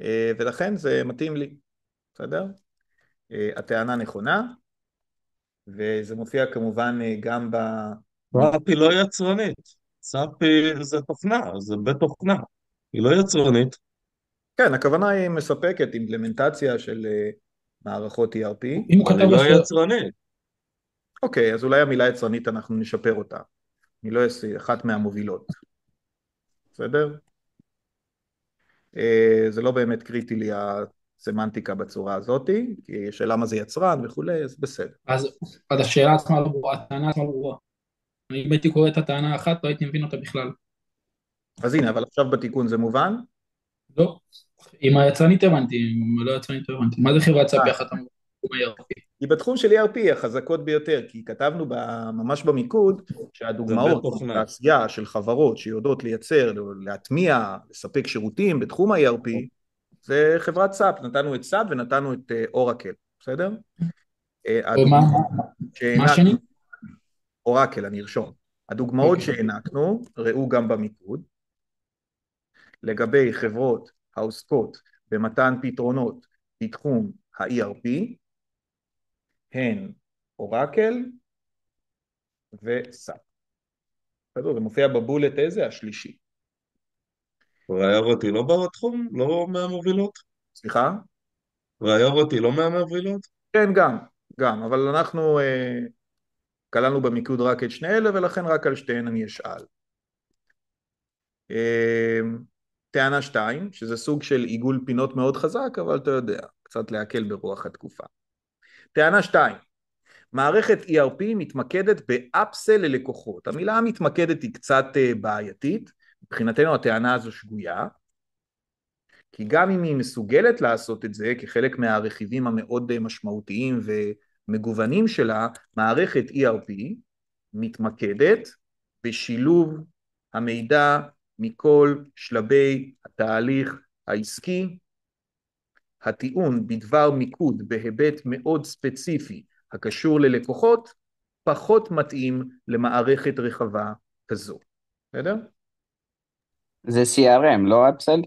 אה, ולכן זה מתאים לי, בסדר? אה, הטענה נכונה, וזה מופיע כמובן אה, גם ב... סאפ היא לא יצרנית, סאפ זה תוכנה, זה בית תוכנה, היא לא יצרנית. כן, הכוונה היא מספקת אימפלמנטציה של אה, מערכות ERP. אם הוא כתב... אבל לא יצרנית. אוקיי, אז אולי המילה יצרנית אנחנו נשפר אותה. אני לא אעשה אחת מהמובילות. בסדר? אה, זה לא באמת קריטי לי הסמנטיקה בצורה הזאתי, כי יש שאלה מה זה יצרן וכולי, אז בסדר. אז, אז השאלה עצמה לא ברורה, הטענה עצמה לא ברורה. אם הייתי קורא את הטענה האחת, לא הייתי מבין אותה בכלל. אז הנה, אבל עכשיו בתיקון זה מובן? לא. עם היצרנית הבנתי, אם לא היצרנית הבנתי. מה זה חברת סאפי אחת היא בתחום של ERP החזקות ביותר, כי כתבנו ממש במיקוד שהדוגמאות התעשייה של חברות שיודעות לייצר, להטמיע, לספק שירותים בתחום ה-ERP, זה חברת סאפ, נתנו את סאפ ונתנו את אורקל, אה, בסדר? אה, מה השני? אורקל, אני ארשום. הדוגמאות אוקיי. שהענקנו, ראו גם במיקוד, לגבי חברות העוסקות במתן פתרונות בתחום ה-ERP הן אורקל וסאפ. בסדר, זה מופיע בבולט איזה? השלישי. ראיירות היא לא בתחום? לא מהמובילות? סליחה? ראיירות היא לא מהמובילות? כן, גם, גם, אבל אנחנו אה, כללנו במיקוד רק את שני אלה ולכן רק על שתיהן אני אשאל. אה, טענה שתיים, שזה סוג של עיגול פינות מאוד חזק, אבל אתה יודע, קצת להקל ברוח התקופה. טענה שתיים, מערכת ERP מתמקדת באפסל ללקוחות. המילה המתמקדת היא קצת אה, בעייתית, מבחינתנו הטענה הזו שגויה, כי גם אם היא מסוגלת לעשות את זה כחלק מהרכיבים המאוד אה, משמעותיים ומגוונים שלה, מערכת ERP מתמקדת בשילוב המידע מכל שלבי התהליך העסקי. הטיעון בדבר מיקוד בהיבט מאוד ספציפי הקשור ללקוחות פחות מתאים למערכת רחבה כזו, בסדר? זה CRM, לא אפסל?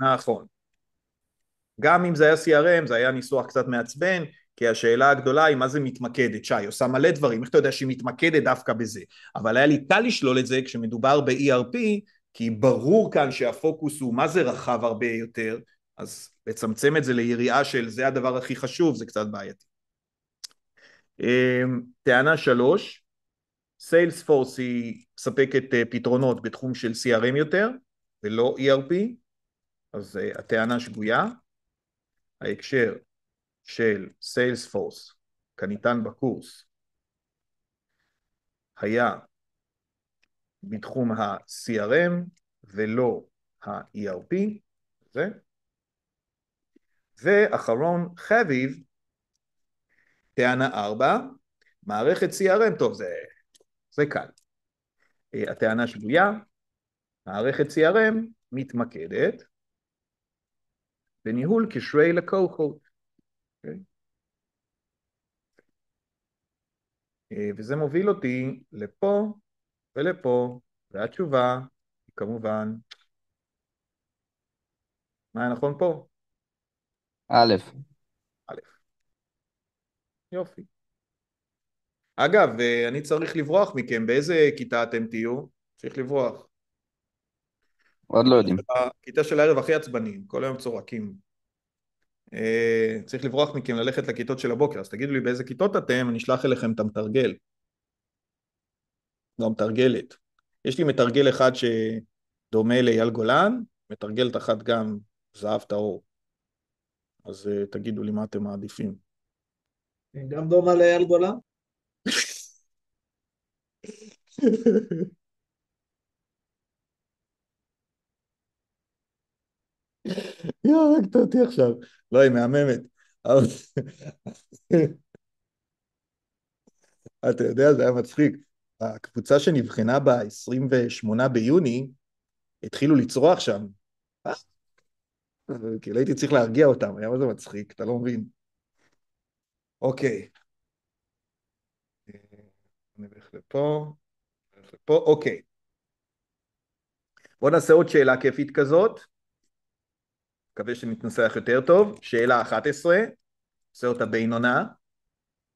נכון. גם אם זה היה CRM, זה היה ניסוח קצת מעצבן, כי השאלה הגדולה היא מה זה מתמקדת, שי, עושה מלא דברים, איך אתה יודע שהיא מתמקדת דווקא בזה? אבל היה לי קל לשלול את זה כשמדובר ב-ERP כי ברור כאן שהפוקוס הוא מה זה רחב הרבה יותר, אז לצמצם את זה ליריעה של זה הדבר הכי חשוב, זה קצת בעייתי. אמ, טענה שלוש, סיילספורס היא מספקת אה, פתרונות בתחום של CRM יותר, ולא ERP, אז אה, הטענה שגויה. ההקשר של סיילספורס, כניתן בקורס, היה בתחום ה-CRM ולא ה-ERP, זה. ואחרון חביב, טענה ארבע, מערכת CRM, טוב זה, זה קל, אה, הטענה שגויה, מערכת CRM מתמקדת בניהול קשרי לקוחות, okay? אוקיי? אה, וזה מוביל אותי לפה, ולפה, והתשובה היא כמובן, מה היה נכון פה? א', א'. יופי. אגב, אה, אני צריך לברוח מכם, באיזה כיתה אתם תהיו? צריך לברוח. עוד לא יודעים. כיתה של הערב הכי עצבניים, כל היום צורקים. אה, צריך לברוח מכם ללכת לכיתות של הבוקר, אז תגידו לי באיזה כיתות אתם, אני אשלח אליכם את המתרגל. גם מתרגלת. יש לי מתרגל אחד שדומה לאייל גולן, מתרגלת אחת גם זהב טהור. אז uh, תגידו לי מה אתם מעדיפים. גם דומה לאייל גולן? יואו, הרגת אותי עכשיו. לא, היא מהממת. אתה יודע, זה היה מצחיק. הקבוצה שנבחנה ב-28 ביוני, התחילו לצרוח שם. אה. כאילו הייתי צריך להרגיע אותם, היה מזה מצחיק, אתה לא מבין. אוקיי. אה, נלך לפה, נלך לפה, אוקיי. בואו נעשה עוד שאלה כיפית כזאת. מקווה שנתנסח יותר טוב. שאלה 11, עושה אותה בינונה.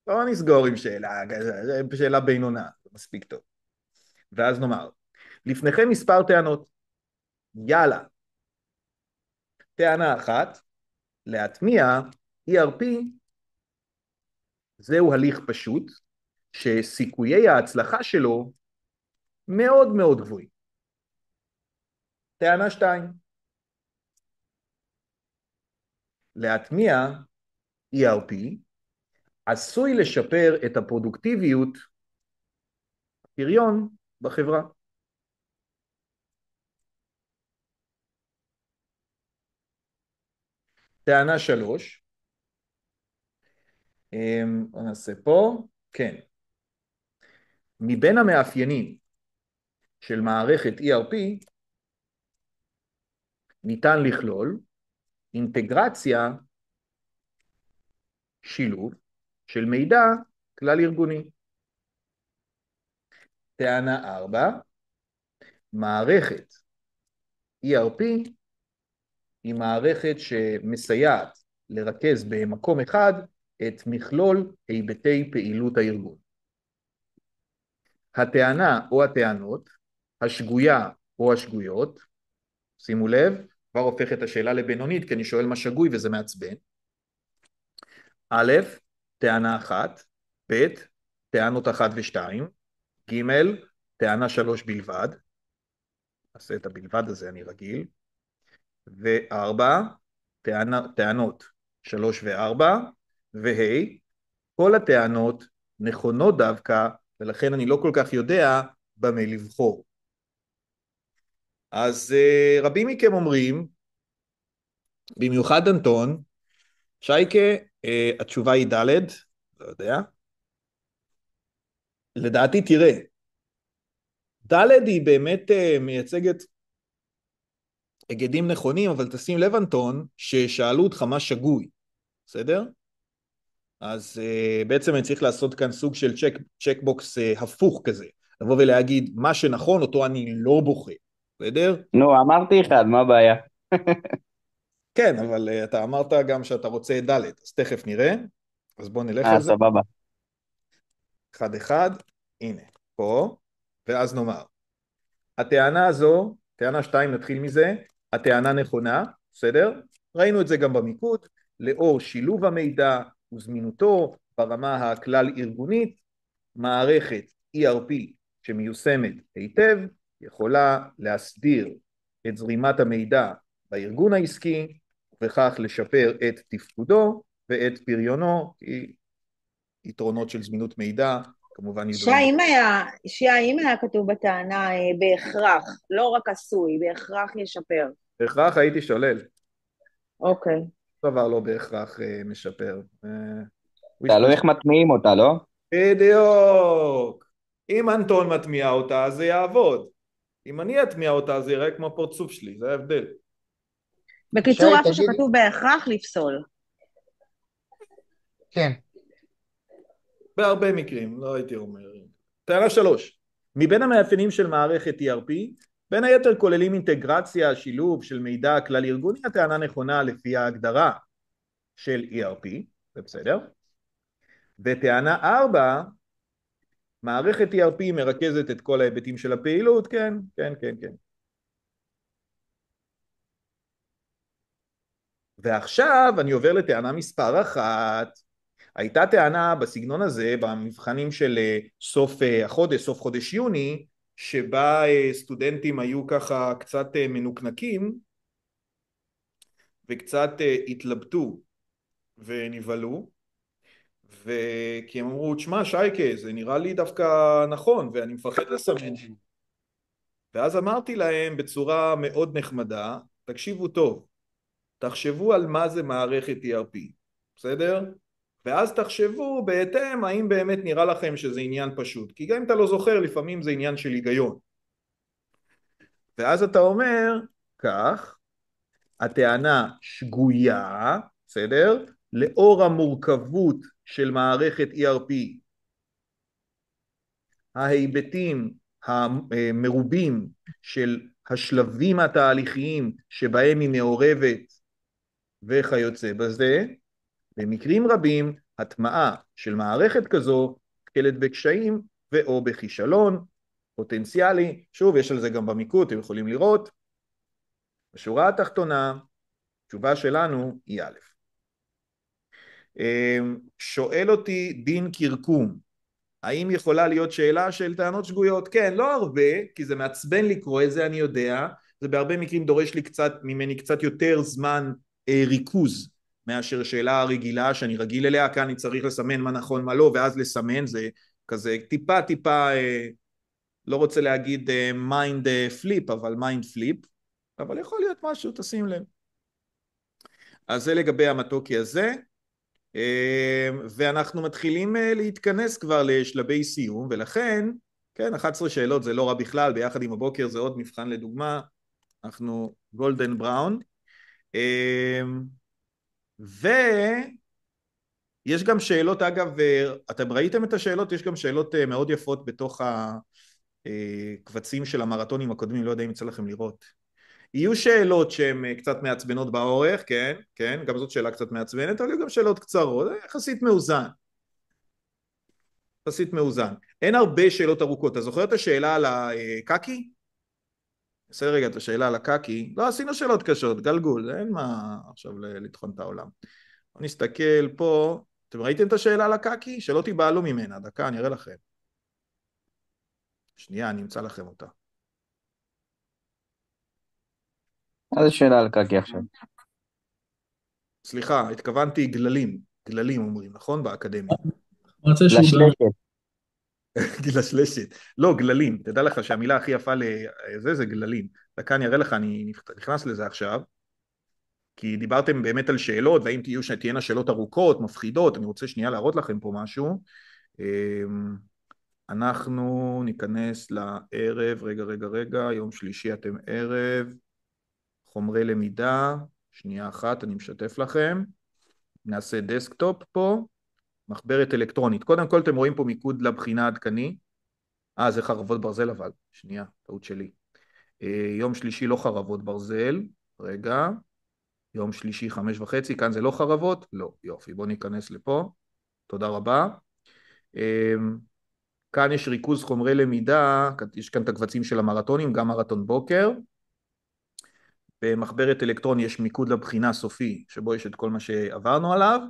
לא נסגור עם שאלה, שאלה בינונה. מספיק טוב. ואז נאמר, לפניכם מספר טענות. יאללה. טענה אחת, להטמיע ERP זהו הליך פשוט, שסיכויי ההצלחה שלו מאוד מאוד גבוהים. טענה שתיים, להטמיע ERP עשוי לשפר את הפרודוקטיביות פריון בחברה. טענה שלוש, אמ, בוא נעשה פה, כן. מבין המאפיינים של מערכת ERP ניתן לכלול אינטגרציה, שילוב, של מידע כלל ארגוני. טענה 4, מערכת ERP היא מערכת שמסייעת לרכז במקום אחד את מכלול היבטי פעילות הארגון. הטענה או הטענות, השגויה או השגויות, שימו לב, כבר הופך את השאלה לבינונית כי אני שואל מה שגוי וזה מעצבן. א', טענה אחת, ב', טענות אחת ושתיים, ג', טענה שלוש בלבד, נעשה את הבלבד הזה אני רגיל, וארבע, טענות שלוש וארבע, והי, כל הטענות נכונות דווקא, ולכן אני לא כל כך יודע במה לבחור. אז אה, רבים מכם אומרים, במיוחד אנטון, שייקה, אה, התשובה היא ד', לא יודע, לדעתי, תראה, ד' היא באמת אה, מייצגת היגדים נכונים, אבל תשים לב, אנטון, ששאלו אותך מה שגוי, בסדר? אז uh, בעצם אני צריך לעשות כאן סוג של צ'ק, צ'קבוקס uh, הפוך כזה, לבוא ולהגיד מה שנכון אותו אני לא בוכה, בסדר? נו, אמרתי אחד, מה הבעיה? כן, אבל uh, אתה אמרת גם שאתה רוצה ד', אז תכף נראה, אז בוא נלך 아, על זה. אה, סבבה. אחד אחד, הנה, פה, ואז נאמר. הטענה הזו, טענה שתיים נתחיל מזה, הטענה נכונה, בסדר? ראינו את זה גם במיקוד, לאור שילוב המידע וזמינותו ברמה הכלל ארגונית, מערכת ERP שמיושמת היטב יכולה להסדיר את זרימת המידע בארגון העסקי וכך לשפר את תפקודו ואת פריונו, כי יתרונות של זמינות מידע, כמובן... שי, אם היה, שי, אם היה כתוב בטענה אה, בהכרח, לא רק עשוי, בהכרח ישפר. בהכרח הייתי שולל. אוקיי. שום דבר לא בהכרח אה, משפר. אה, תלוי איך מטמיעים אותה, לא? בדיוק. אם אנטון מטמיע אותה, אז זה יעבוד. אם אני אטמיע אותה, זה יראה כמו הפרצוף שלי, זה ההבדל. בקיצור, אף שכתוב בהכרח לפסול. כן. בהרבה מקרים, לא הייתי אומר. טענה שלוש, מבין המאפיינים של מערכת ERP, בין היתר כוללים אינטגרציה, שילוב של מידע כלל ארגוני, הטענה נכונה לפי ההגדרה של ERP, זה בסדר. וטענה ארבע, מערכת ERP מרכזת את כל ההיבטים של הפעילות, כן, כן, כן, כן. ועכשיו אני עובר לטענה מספר אחת, הייתה טענה בסגנון הזה במבחנים של אה, סוף אה, החודש, סוף חודש יוני, שבה אה, סטודנטים היו ככה קצת מנוקנקים וקצת התלבטו ונבהלו וכי הם אמרו, תשמע שייקה, זה נראה לי דווקא נכון ואני מפחד לסמן ואז אמרתי להם בצורה מאוד נחמדה, תקשיבו טוב, תחשבו על מה זה מערכת ERP, בסדר? ואז תחשבו בהתאם האם באמת נראה לכם שזה עניין פשוט כי גם אם אתה לא זוכר לפעמים זה עניין של היגיון ואז אתה אומר כך הטענה שגויה בסדר? לאור המורכבות של מערכת ERP ההיבטים המרובים של השלבים התהליכיים שבהם היא מעורבת וכיוצא בזה במקרים רבים הטמעה של מערכת כזו נתקלת בקשיים ואו בכישלון פוטנציאלי, שוב יש על זה גם במיקוד, אתם יכולים לראות. בשורה התחתונה, התשובה שלנו היא א'. אמ, שואל אותי דין קרקום, האם יכולה להיות שאלה של טענות שגויות? כן, לא הרבה, כי זה מעצבן לקרוא את זה, אני יודע, זה בהרבה מקרים דורש לי קצת, ממני קצת יותר זמן אה, ריכוז מאשר שאלה רגילה שאני רגיל אליה, כאן אני צריך לסמן מה נכון מה לא, ואז לסמן זה כזה טיפה טיפה, אה, לא רוצה להגיד מיינד אה, פליפ, אה, אבל מיינד פליפ, אבל יכול להיות משהו, תשים לב. אז זה לגבי המתוקי הזה, אה, ואנחנו מתחילים אה, להתכנס כבר לשלבי סיום, ולכן, כן, 11 שאלות זה לא רע בכלל, ביחד עם הבוקר זה עוד מבחן לדוגמה, אנחנו גולדן בראון. אה, ויש גם שאלות, אגב, אה, אתם ראיתם את השאלות? יש גם שאלות אה, מאוד יפות בתוך הקבצים אה, של המרתונים הקודמים, לא יודע אם יצא לכם לראות. יהיו שאלות שהן קצת מעצבנות באורך, כן, כן, גם זאת שאלה קצת מעצבנת, אבל יהיו גם שאלות קצרות, יחסית מאוזן. יחסית מאוזן. אין הרבה שאלות ארוכות. אתה זוכר את השאלה על הקקי? בסדר רגע את השאלה על הקקי, לא עשינו שאלות קשות, גלגול, אין מה עכשיו לטחון את העולם. בוא נסתכל פה, אתם ראיתם את השאלה על הקקי? שלא תיבהלו ממנה, דקה אני אראה לכם. שנייה, אני אמצא לכם אותה. מה זה שאלה על קקי עכשיו? סליחה, התכוונתי גללים, גללים אומרים, נכון? באקדמיה. לשלשת. גיל השלשת. לא, גללים. תדע לך שהמילה הכי יפה לזה זה גללים. דקה אני אראה לך, אני נכנס לזה עכשיו. כי דיברתם באמת על שאלות, והאם תהיו, תהיינה שאלות ארוכות, מפחידות, אני רוצה שנייה להראות לכם פה משהו. אמ, אנחנו ניכנס לערב, רגע, רגע, רגע, יום שלישי אתם ערב, חומרי למידה, שנייה אחת, אני משתף לכם. נעשה דסקטופ פה. מחברת אלקטרונית. קודם כל אתם רואים פה מיקוד לבחינה עדכני. אה, זה חרבות ברזל אבל. שנייה, טעות שלי. אה, יום שלישי לא חרבות ברזל. רגע. יום שלישי חמש וחצי, כאן זה לא חרבות? לא. יופי, בואו ניכנס לפה. תודה רבה. אה, כאן יש ריכוז חומרי למידה, יש כאן את הקבצים של המרתונים, גם מרתון בוקר. במחברת אלקטרון יש מיקוד לבחינה סופי, שבו יש את כל מה שעברנו עליו.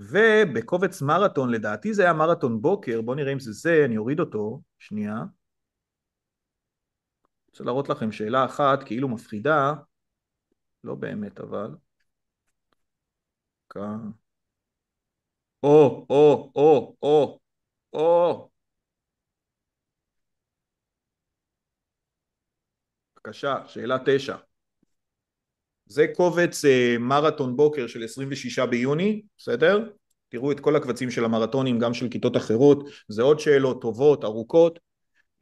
ובקובץ מרתון, לדעתי זה היה מרתון בוקר, בואו נראה אם זה זה, אני אוריד אותו, שנייה. רוצה להראות לכם שאלה אחת כאילו מפחידה, לא באמת אבל. או, או, או, או, או. בבקשה, שאלה תשע. זה קובץ אה, מרתון בוקר של 26 ביוני, בסדר? תראו את כל הקבצים של המרתונים, גם של כיתות אחרות, זה עוד שאלות טובות, ארוכות.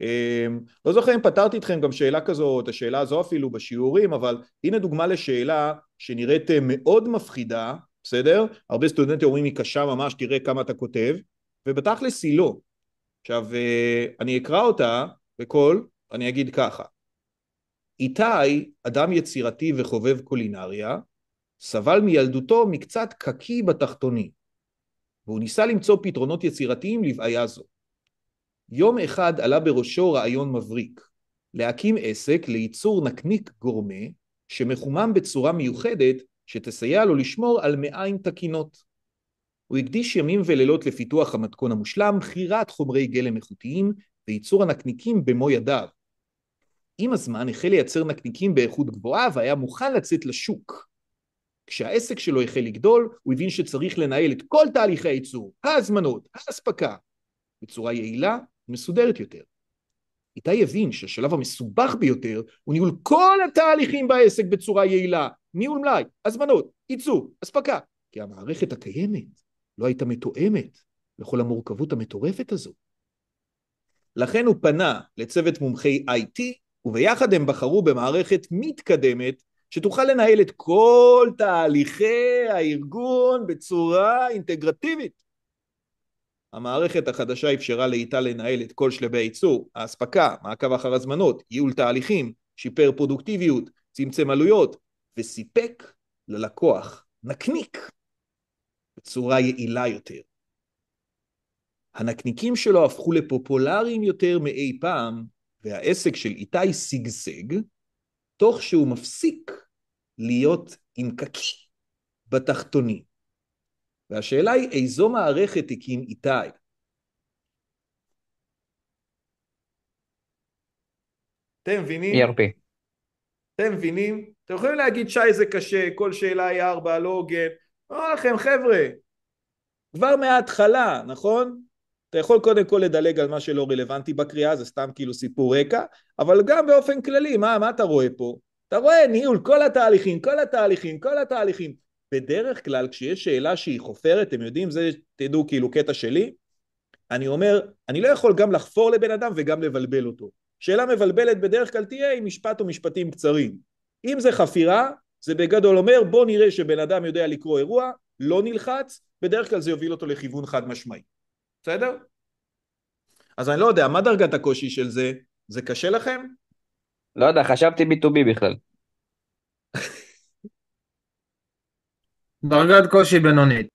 אה, לא זוכר אם פתרתי אתכם גם שאלה כזאת, השאלה הזו אפילו בשיעורים, אבל הנה דוגמה לשאלה שנראית אה, מאוד מפחידה, בסדר? הרבה סטודנטים אומרים היא קשה ממש, תראה כמה אתה כותב, ובתכלס היא לא. עכשיו, אני אקרא אותה בקול, אני אגיד ככה. איתי, אדם יצירתי וחובב קולינריה, סבל מילדותו מקצת קקי בתחתוני, והוא ניסה למצוא פתרונות יצירתיים לבעיה זו. יום אחד עלה בראשו רעיון מבריק, להקים עסק לייצור נקניק גורמה שמחומם בצורה מיוחדת שתסייע לו לשמור על מעיים תקינות. הוא הקדיש ימים ולילות לפיתוח המתכון המושלם, בחירת חומרי גלם איכותיים וייצור הנקניקים במו ידיו. עם הזמן החל לייצר נקניקים באיכות גבוהה והיה מוכן לצאת לשוק. כשהעסק שלו החל לגדול, הוא הבין שצריך לנהל את כל תהליכי הייצור, ההזמנות, האספקה, בצורה יעילה ומסודרת יותר. איתי הבין שהשלב המסובך ביותר הוא ניהול כל התהליכים בעסק בצורה יעילה, ניהול מלאי, הזמנות, ייצור, אספקה, כי המערכת הקיימת לא הייתה מתואמת לכל המורכבות המטורפת הזו. לכן הוא פנה לצוות מומחי IT וביחד הם בחרו במערכת מתקדמת שתוכל לנהל את כל תהליכי הארגון בצורה אינטגרטיבית. המערכת החדשה אפשרה לאיטל לנהל את כל שלבי הייצור, האספקה, מעקב אחר הזמנות, ייעול תהליכים, שיפר פרודוקטיביות, צמצם עלויות, וסיפק ללקוח נקניק בצורה יעילה יותר. הנקניקים שלו הפכו לפופולריים יותר מאי פעם והעסק של איתי שגשג, תוך שהוא מפסיק להיות עם קקי בתחתוני. והשאלה היא, איזו מערכת הקים איתי? אתם מבינים? ERP. אתם מבינים? אתם יכולים להגיד שי זה קשה, כל שאלה היא ארבע, לא הוגן. אומר לכם, חבר'ה, כבר מההתחלה, נכון? אתה יכול קודם כל לדלג על מה שלא רלוונטי בקריאה, זה סתם כאילו סיפור רקע, אבל גם באופן כללי, מה, מה אתה רואה פה? אתה רואה ניהול כל התהליכים, כל התהליכים, כל התהליכים. בדרך כלל כשיש שאלה שהיא חופרת, אתם יודעים, זה תדעו כאילו קטע שלי, אני אומר, אני לא יכול גם לחפור לבן אדם וגם לבלבל אותו. שאלה מבלבלת בדרך כלל תהיה עם משפט או משפטים קצרים. אם זה חפירה, זה בגדול אומר בוא נראה שבן אדם יודע לקרוא אירוע, לא נלחץ, בדרך כלל זה יוביל אותו לכיוון חד משמעי. בסדר? אז אני לא יודע, מה דרגת הקושי של זה? זה קשה לכם? לא יודע, חשבתי B2B בכלל. דרגת קושי בינונית.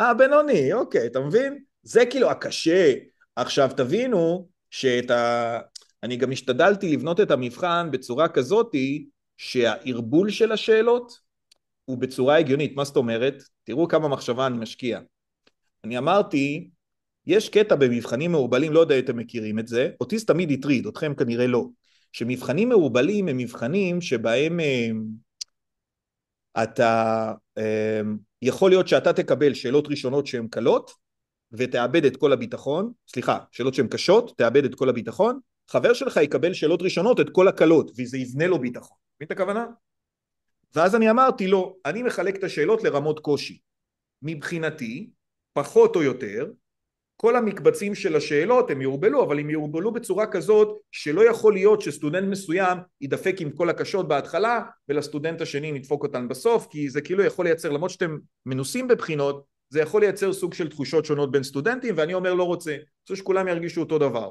אה, בינוני, אוקיי, אתה מבין? זה כאילו הקשה. עכשיו, תבינו שאת ה... אני גם השתדלתי לבנות את המבחן בצורה כזאתי שהערבול של השאלות הוא בצורה הגיונית. מה זאת אומרת? תראו כמה מחשבה אני משקיע. אני אמרתי יש קטע במבחנים מעורבלים, לא יודע אם אתם מכירים את זה, אוטיסט תמיד הטריד, אתכם כנראה לא, שמבחנים מעורבלים הם מבחנים שבהם אה, אתה, אה, יכול להיות שאתה תקבל שאלות ראשונות שהן קלות, ותאבד את כל הביטחון, סליחה, שאלות שהן קשות, תאבד את כל הביטחון, חבר שלך יקבל שאלות ראשונות את כל הקלות, וזה יבנה לו ביטחון. מבין את הכוונה? ואז אני אמרתי לו, אני מחלק את השאלות לרמות קושי. מבחינתי, פחות או יותר, כל המקבצים של השאלות הם יורבלו, אבל הם יורבלו בצורה כזאת שלא יכול להיות שסטודנט מסוים יידפק עם כל הקשות בהתחלה ולסטודנט השני נדפוק אותן בסוף, כי זה כאילו יכול לייצר, למרות שאתם מנוסים בבחינות, זה יכול לייצר סוג של תחושות שונות בין סטודנטים, ואני אומר לא רוצה, רוצה שכולם ירגישו אותו דבר.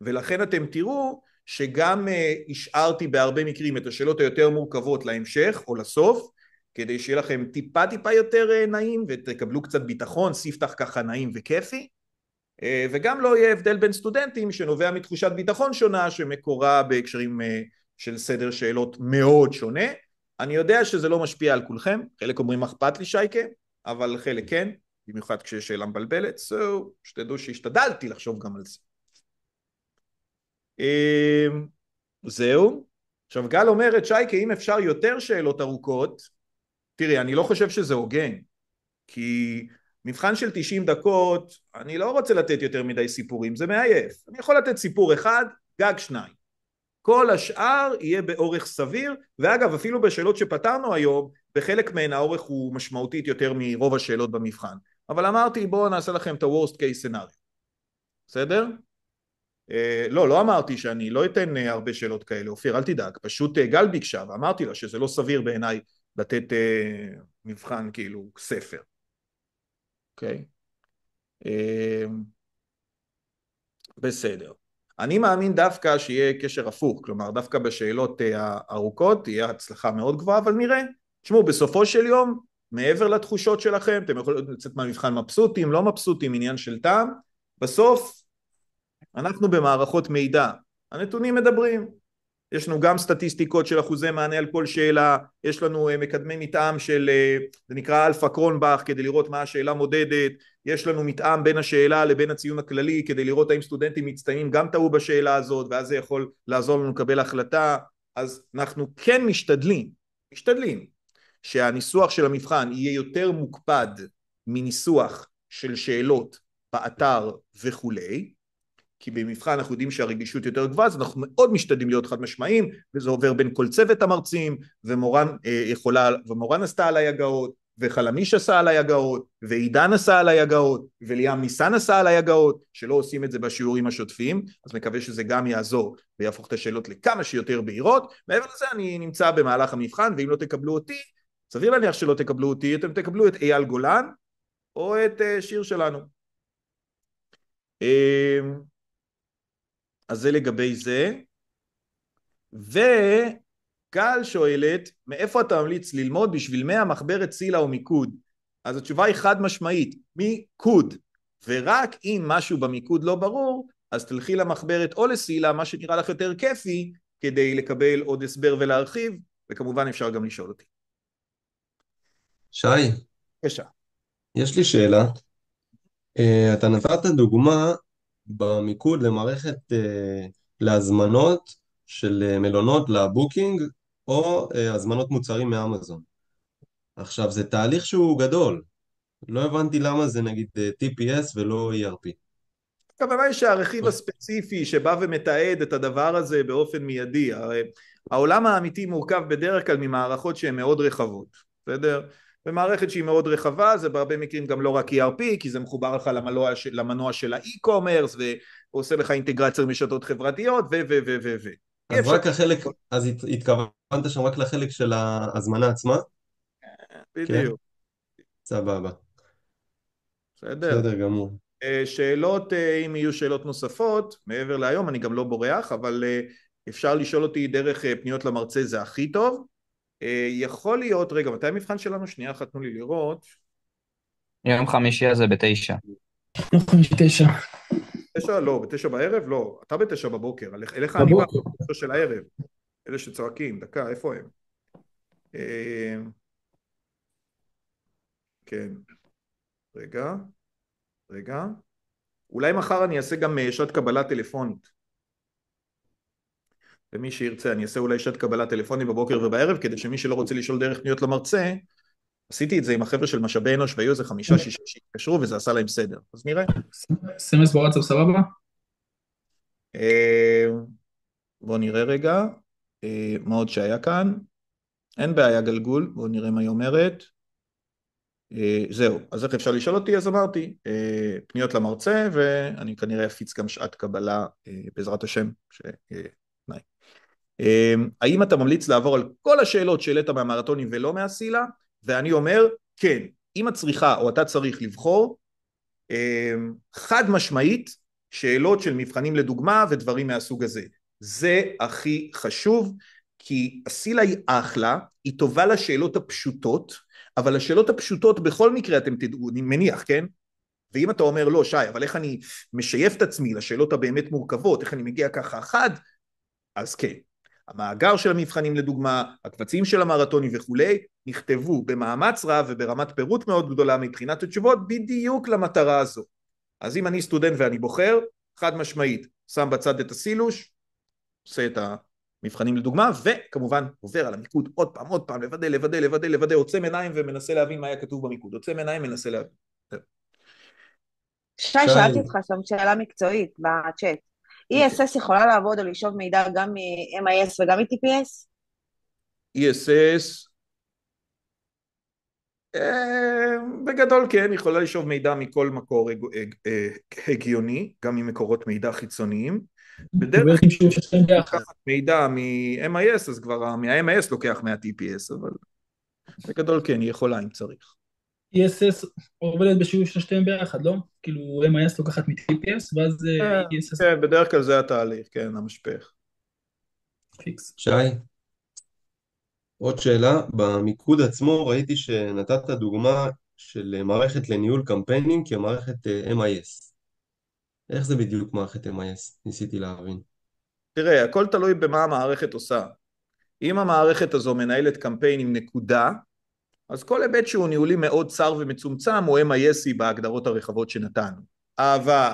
ולכן אתם תראו שגם אה, השארתי בהרבה מקרים את השאלות היותר מורכבות להמשך או לסוף, כדי שיהיה לכם טיפה טיפה יותר אה, נעים ותקבלו קצת ביטחון, ספתח ככה נעים וכיפי. אה, וגם לא יהיה הבדל בין סטודנטים שנובע מתחושת ביטחון שונה שמקורה בהקשרים אה, של סדר שאלות מאוד שונה. אני יודע שזה לא משפיע על כולכם, חלק אומרים אכפת לי שייקה, אבל חלק כן, במיוחד כשיש שאלה מבלבלת, so שתדעו שהשתדלתי לחשוב גם על זה. זהו. עכשיו גל אומרת, שייקה, אם אפשר יותר שאלות ארוכות, תראי, אני לא חושב שזה הוגן, כי מבחן של 90 דקות, אני לא רוצה לתת יותר מדי סיפורים, זה מעייף. אני יכול לתת סיפור אחד, גג שניים. כל השאר יהיה באורך סביר, ואגב, אפילו בשאלות שפתרנו היום, בחלק מהן האורך הוא משמעותית יותר מרוב השאלות במבחן. אבל אמרתי, בואו נעשה לכם את ה-Worst case scenario. בסדר? Uh, לא, לא אמרתי שאני לא אתן uh, הרבה שאלות כאלה, אופיר, אל תדאג. פשוט uh, גל ביקשה, ואמרתי לה שזה לא סביר בעיניי לתת אה, מבחן כאילו ספר. אוקיי. Okay. אמ, אה, בסדר. אני מאמין דווקא שיהיה קשר הפוך, כלומר דווקא בשאלות הארוכות אה, תהיה הצלחה מאוד גבוהה, אבל נראה. תשמעו, בסופו של יום, מעבר לתחושות שלכם, אתם יכולים לצאת מהמבחן מבסוטים, לא מבסוטים, עניין של טעם, בסוף אנחנו במערכות מידע, הנתונים מדברים, יש לנו גם סטטיסטיקות של אחוזי מענה על כל שאלה, יש לנו אה, מקדמי מתאם של, אה, זה נקרא אלפא קרונבך כדי לראות מה השאלה מודדת, יש לנו מתאם בין השאלה לבין הציון הכללי כדי לראות האם סטודנטים מצטיינים גם טעו בשאלה הזאת ואז זה יכול לעזור לנו לקבל החלטה, אז אנחנו כן משתדלים, משתדלים, שהניסוח של המבחן יהיה יותר מוקפד מניסוח של שאלות באתר וכולי, כי במבחן אנחנו יודעים שהרגישות יותר גבוהה, אז אנחנו מאוד משתדלים להיות חד משמעיים, וזה עובר בין כל צוות המרצים, ומורן אה, יכולה, ומורן עשתה עליי הגאות, וחלמיש עשה עליי הגאות, ועידן עשה עליי הגאות, וליאם ניסן עשה עליי הגאות, שלא עושים את זה בשיעורים השוטפים, אז מקווה שזה גם יעזור ויהפוך את השאלות לכמה שיותר בהירות. מעבר לזה אני נמצא במהלך המבחן, ואם לא תקבלו אותי, סביר להניח שלא תקבלו אותי, אתם תקבלו את אייל גולן, או את אה, שיר שלנו. אה, אז זה לגבי זה. וגל שואלת, מאיפה אתה ממליץ ללמוד בשביל 100 מחברת סילה או מיקוד? אז התשובה היא חד משמעית, מיקוד. ורק אם משהו במיקוד לא ברור, אז תלכי למחברת או לסילה, מה שנראה לך יותר כיפי, כדי לקבל עוד הסבר ולהרחיב, וכמובן אפשר גם לשאול אותי. שי. בבקשה. יש לי שאלה. אה, אתה נתת דוגמה במיקוד למערכת אה, להזמנות של אה, מלונות לבוקינג או אה, הזמנות מוצרים מאמזון. עכשיו זה תהליך שהוא גדול, לא הבנתי למה זה נגיד TPS ולא ERP. הכוונה היא שהרכיב הספציפי שבא ומתעד את הדבר הזה באופן מיידי, הרי העולם האמיתי מורכב בדרך כלל ממערכות שהן מאוד רחבות, בסדר? ומערכת שהיא מאוד רחבה זה בהרבה מקרים גם לא רק ERP כי זה מחובר לך למנוע של, למנוע של האי-קומרס ועושה לך אינטגרציה מרשתות חברתיות ו... ו... ו... ו... ו... אז רק החלק, אז התכוונת שם רק לחלק של ההזמנה עצמה? אה, בדיוק. כן? סבבה. בסדר. בסדר גמור. אה, שאלות, אה, אם יהיו שאלות נוספות, מעבר להיום, אני גם לא בורח, אבל אפשר לשאול אותי דרך פניות למרצה זה הכי טוב. אה, יכול להיות, רגע, מתי המבחן שלנו? שנייה אחת, תנו לי לראות. יום חמישי הזה בתשע. יום חמישי תשע. תשע? לא, בתשע בערב? לא, אתה בתשע בבוקר, אליך אני בא בתשע של הערב. אלה שצועקים, דקה, איפה הם? אה, כן, רגע, רגע. אולי מחר אני אעשה גם אה, שעת קבלה טלפונית. ומי שירצה, אני אעשה אולי שעת קבלה טלפוני בבוקר ובערב, כדי שמי שלא רוצה לשאול דרך פניות למרצה, עשיתי את זה עם החבר'ה של משאבי אנוש והיו איזה חמישה שישה שהתקשרו וזה עשה להם סדר, אז נראה. סמס בוואטסאפ סבבה? אה, בואו נראה רגע, אה, מה עוד שהיה כאן? אין בעיה גלגול, בואו נראה מה היא אומרת. אה, זהו, אז איך אפשר לשאול אותי? אז אמרתי, פניות למרצה ואני כנראה אפיץ גם שעת קבלה בעזרת השם. ש... אמ, האם אתה ממליץ לעבור על כל השאלות שהעלית מהמרתונים ולא מהסילה? ואני אומר, כן. אם את צריכה או אתה צריך לבחור, אמ, חד משמעית, שאלות של מבחנים לדוגמה ודברים מהסוג הזה. זה הכי חשוב, כי הסילה היא אחלה, היא טובה לשאלות הפשוטות, אבל השאלות הפשוטות בכל מקרה אתם תדעו, אני מניח, כן? ואם אתה אומר לא שי אבל איך אני משייף את עצמי לשאלות הבאמת מורכבות איך אני מגיע ככה חד אז כן המאגר של המבחנים לדוגמה, הקבצים של המרתונים וכולי, נכתבו במאמץ רב וברמת פירוט מאוד גדולה מבחינת התשובות בדיוק למטרה הזו. אז אם אני סטודנט ואני בוחר, חד משמעית, שם בצד את הסילוש, עושה את המבחנים לדוגמה, וכמובן עובר על המיקוד עוד פעם, עוד פעם, לוודא, לוודא, לוודא, לוודא, עוצם עיניים ומנסה להבין מה היה כתוב במיקוד, עוצם עיניים, ומנסה להבין. שי, שאלתי אותך שם שאלה מקצועית בצ'אט. ESS יכולה לעבוד או לשאוב מידע גם מ-MIS וגם מ-TPS? ESS, אה, בגדול כן, יכולה לשאוב מידע מכל מקור אה, הגיוני, גם ממקורות מידע חיצוניים. בדרך כלל כשאתם לקחת מידע מ-MIS, אז כבר מה-MIS לוקח מה-TPS, אבל בגדול כן, היא יכולה אם צריך. ESS עובדת בשיעור של שתיהן ביחד, לא? כאילו MIS לוקחת מ-TPS ואז ESS... אה, כן, כן, בדרך כלל זה התהליך, כן, המשפך. פיקס. שי, עוד שאלה, במיקוד עצמו ראיתי שנתת דוגמה של אה, מערכת לניהול קמפיינים כמערכת אה, MIS. איך זה בדיוק מערכת MIS? ניסיתי להבין. תראה, הכל תלוי במה המערכת עושה. אם המערכת הזו מנהלת קמפיין עם נקודה, אז כל היבט שהוא ניהולי מאוד צר ומצומצם הוא M.I.S.E בהגדרות הרחבות שנתנו. אבל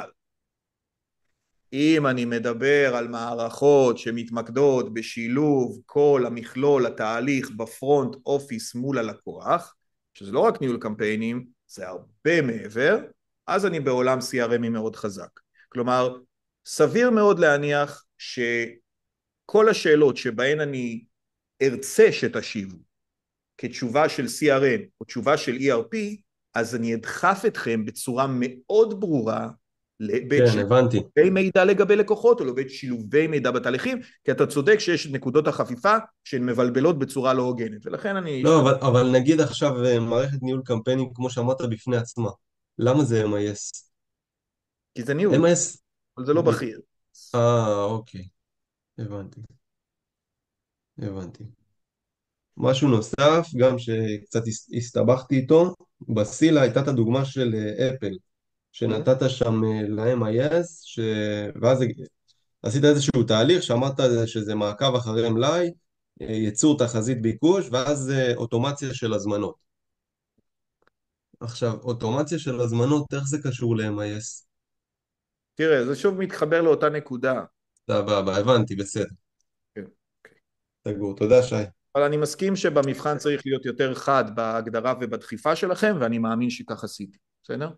אם אני מדבר על מערכות שמתמקדות בשילוב כל המכלול התהליך בפרונט אופיס מול הלקוח, שזה לא רק ניהול קמפיינים, זה הרבה מעבר, אז אני בעולם CRM מאוד חזק. כלומר, סביר מאוד להניח שכל השאלות שבהן אני ארצה שתשיבו כתשובה של CRN או תשובה של ERP, אז אני אדחף אתכם בצורה מאוד ברורה לבית כן, של שילובי מידע לגבי לקוחות או לבית שילובי מידע בתהליכים, כי אתה צודק שיש את נקודות החפיפה שהן מבלבלות בצורה לא הוגנת, ולכן אני... לא, אבל, אבל נגיד עכשיו אה, מערכת ניהול קמפיינים, כמו שאמרת, בפני עצמה, למה זה MIS? כי זה ניהול. MIS... אבל זה לא בכיר. אה, אוקיי. הבנתי. הבנתי. משהו נוסף, גם שקצת הסתבכתי איתו, בסילה הייתה את הדוגמה של אה, אפל, שנתת שם אה, להם ה-yes, ש... ואז עשית איזשהו תהליך שאמרת שזה מעקב אחרי מלאי, אה, ייצור תחזית ביקוש, ואז אוטומציה של הזמנות. עכשיו, אוטומציה של הזמנות, איך זה קשור ל-MIS? תראה, זה שוב מתחבר לאותה נקודה. סבבה, הבנתי, בסדר. כן, אוקיי. סגור, תודה שי. אבל אני מסכים שבמבחן צריך להיות יותר חד בהגדרה ובדחיפה שלכם, ואני מאמין שכך עשיתי, בסדר?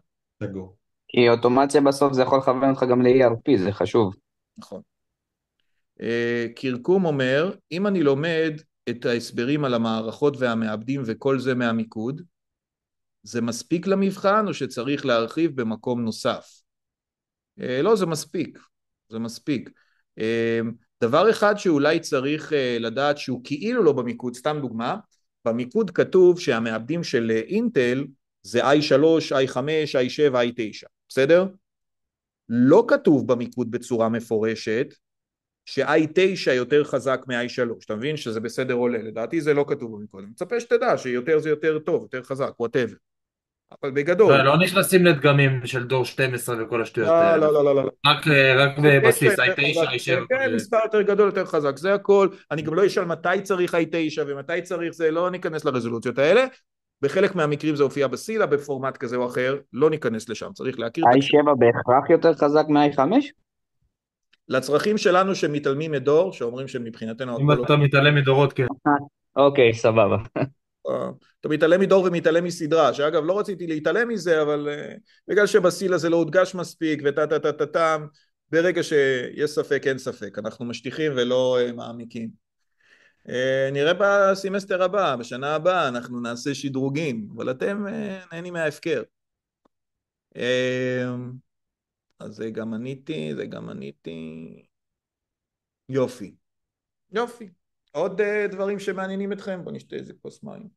סגור. כי אוטומציה בסוף זה יכול לכוון אותך גם ל-ERP, זה חשוב. נכון. אה, קרקום אומר, אם אני לומד את ההסברים על המערכות והמעבדים וכל זה מהמיקוד, זה מספיק למבחן או שצריך להרחיב במקום נוסף? אה, לא, זה מספיק, זה מספיק. אה, דבר אחד שאולי צריך אה, לדעת שהוא כאילו לא במיקוד, סתם דוגמה, במיקוד כתוב שהמעבדים של אה, אינטל זה i3, i5, i7, i9, בסדר? לא כתוב במיקוד בצורה מפורשת ש-i9 יותר חזק מ-i3, אתה מבין שזה בסדר עולה, לא? לדעתי זה לא כתוב במיקוד, אני מצפה שתדע שיותר זה יותר טוב, יותר חזק, וואטאבר. אבל בגדול. לא, לא נכנסים לדגמים של דור 12 וכל השטויות לא, האלה. לא, לא, לא, לא. לא. רק בבסיס, i9, i7. כן, מספר יותר גדול, יותר חזק, זה הכל. אני גם לא אשאל מתי צריך i9 ומתי צריך זה, לא ניכנס לרזולוציות האלה. בחלק מהמקרים זה הופיע בסילה בפורמט כזה או אחר, לא ניכנס לשם, צריך להכיר... i7 בהכרח יותר חזק מ-i5? לצרכים שלנו שמתעלמים מדור, שאומרים שמבחינתנו... אם אתה לא- מתעלם מדורות, כן. אוקיי, סבבה. אה, אתה מתעלם מדור ומתעלם מסדרה, שאגב לא רציתי להתעלם מזה, אבל אה, בגלל שבסילה זה לא הודגש מספיק ותה תה תה תה טעם, ברגע שיש ספק אין ספק, אנחנו משטיחים ולא אה, מעמיקים. נראה בסמסטר הבא, בשנה הבאה אנחנו נעשה שדרוגים, אבל אתם נהנים מההפקר. אז זה גם עניתי, זה גם עניתי. יופי. יופי. עוד אה, דברים שמעניינים אתכם? בואו נשתה איזה כוס מים.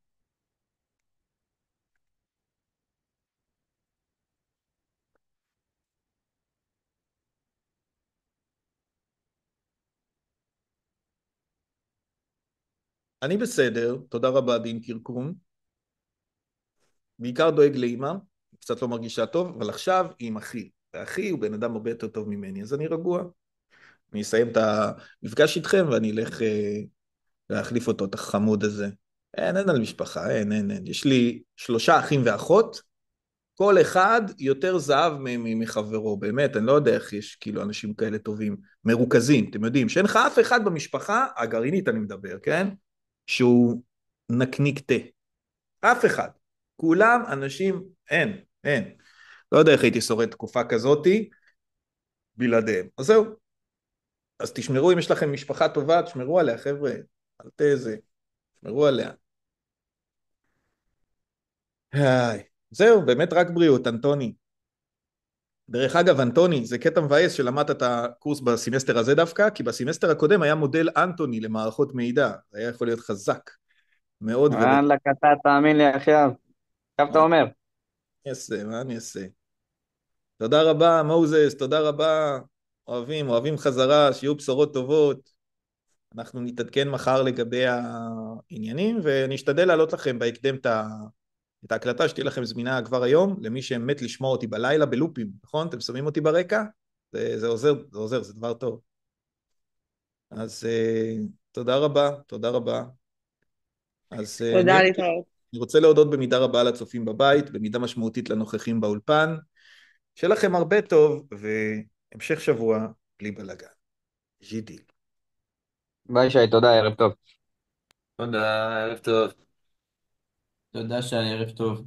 אני בסדר, תודה רבה דין קירקום. בעיקר דואג לאימא, קצת לא מרגישה טוב, אבל עכשיו היא עם אחי, ואחי הוא בן אדם הרבה יותר טוב ממני, אז אני רגוע. אני אסיים את המפגש איתכם ואני אלך... אה, להחליף אותו, את החמוד הזה. אין, אין על משפחה, אין, אין, אין. יש לי שלושה אחים ואחות, כל אחד יותר זהב מחברו, באמת, אני לא יודע איך יש כאילו אנשים כאלה טובים, מרוכזים, אתם יודעים, שאין לך אף אחד במשפחה, הגרעינית אני מדבר, כן? שהוא נקניק תה. אף אחד. כולם אנשים, אין, אין. לא יודע איך הייתי שורד תקופה כזאתי בלעדיהם. אז זהו. אז תשמרו, אם יש לכם משפחה טובה, תשמרו עליה, חבר'ה. אל תזה, תשמרו עליה. היי, זהו, באמת רק בריאות, אנטוני. דרך אגב, אנטוני, זה קטע מבאס שלמדת את הקורס בסמסטר הזה דווקא, כי בסמסטר הקודם היה מודל אנטוני למערכות מידע, זה היה יכול להיות חזק. מאוד גדול. אהלן לקטה, תאמין לי אחי אב. עכשיו אתה אומר. אני אעשה, מה אני אעשה? תודה רבה, מוזס, תודה רבה. אוהבים, אוהבים חזרה, שיהיו בשורות טובות. אנחנו נתעדכן מחר לגבי העניינים, ונשתדל להעלות לכם בהקדם את, ה... את ההקלטה שתהיה לכם זמינה כבר היום, למי שמת לשמוע אותי בלילה בלופים, נכון? אתם שמים אותי ברקע? זה, זה עוזר, זה עוזר, זה דבר טוב. אז אה, תודה רבה, תודה רבה. אז... אה, תודה להתראות. אני רוצה להודות במידה רבה לצופים בבית, במידה משמעותית לנוכחים באולפן. שיהיה לכם הרבה טוב, והמשך שבוע בלי בלאגן. ז'ידיל. ביי שי, תודה, ערב טוב. תודה, ערב טוב. תודה שי, ערב טוב.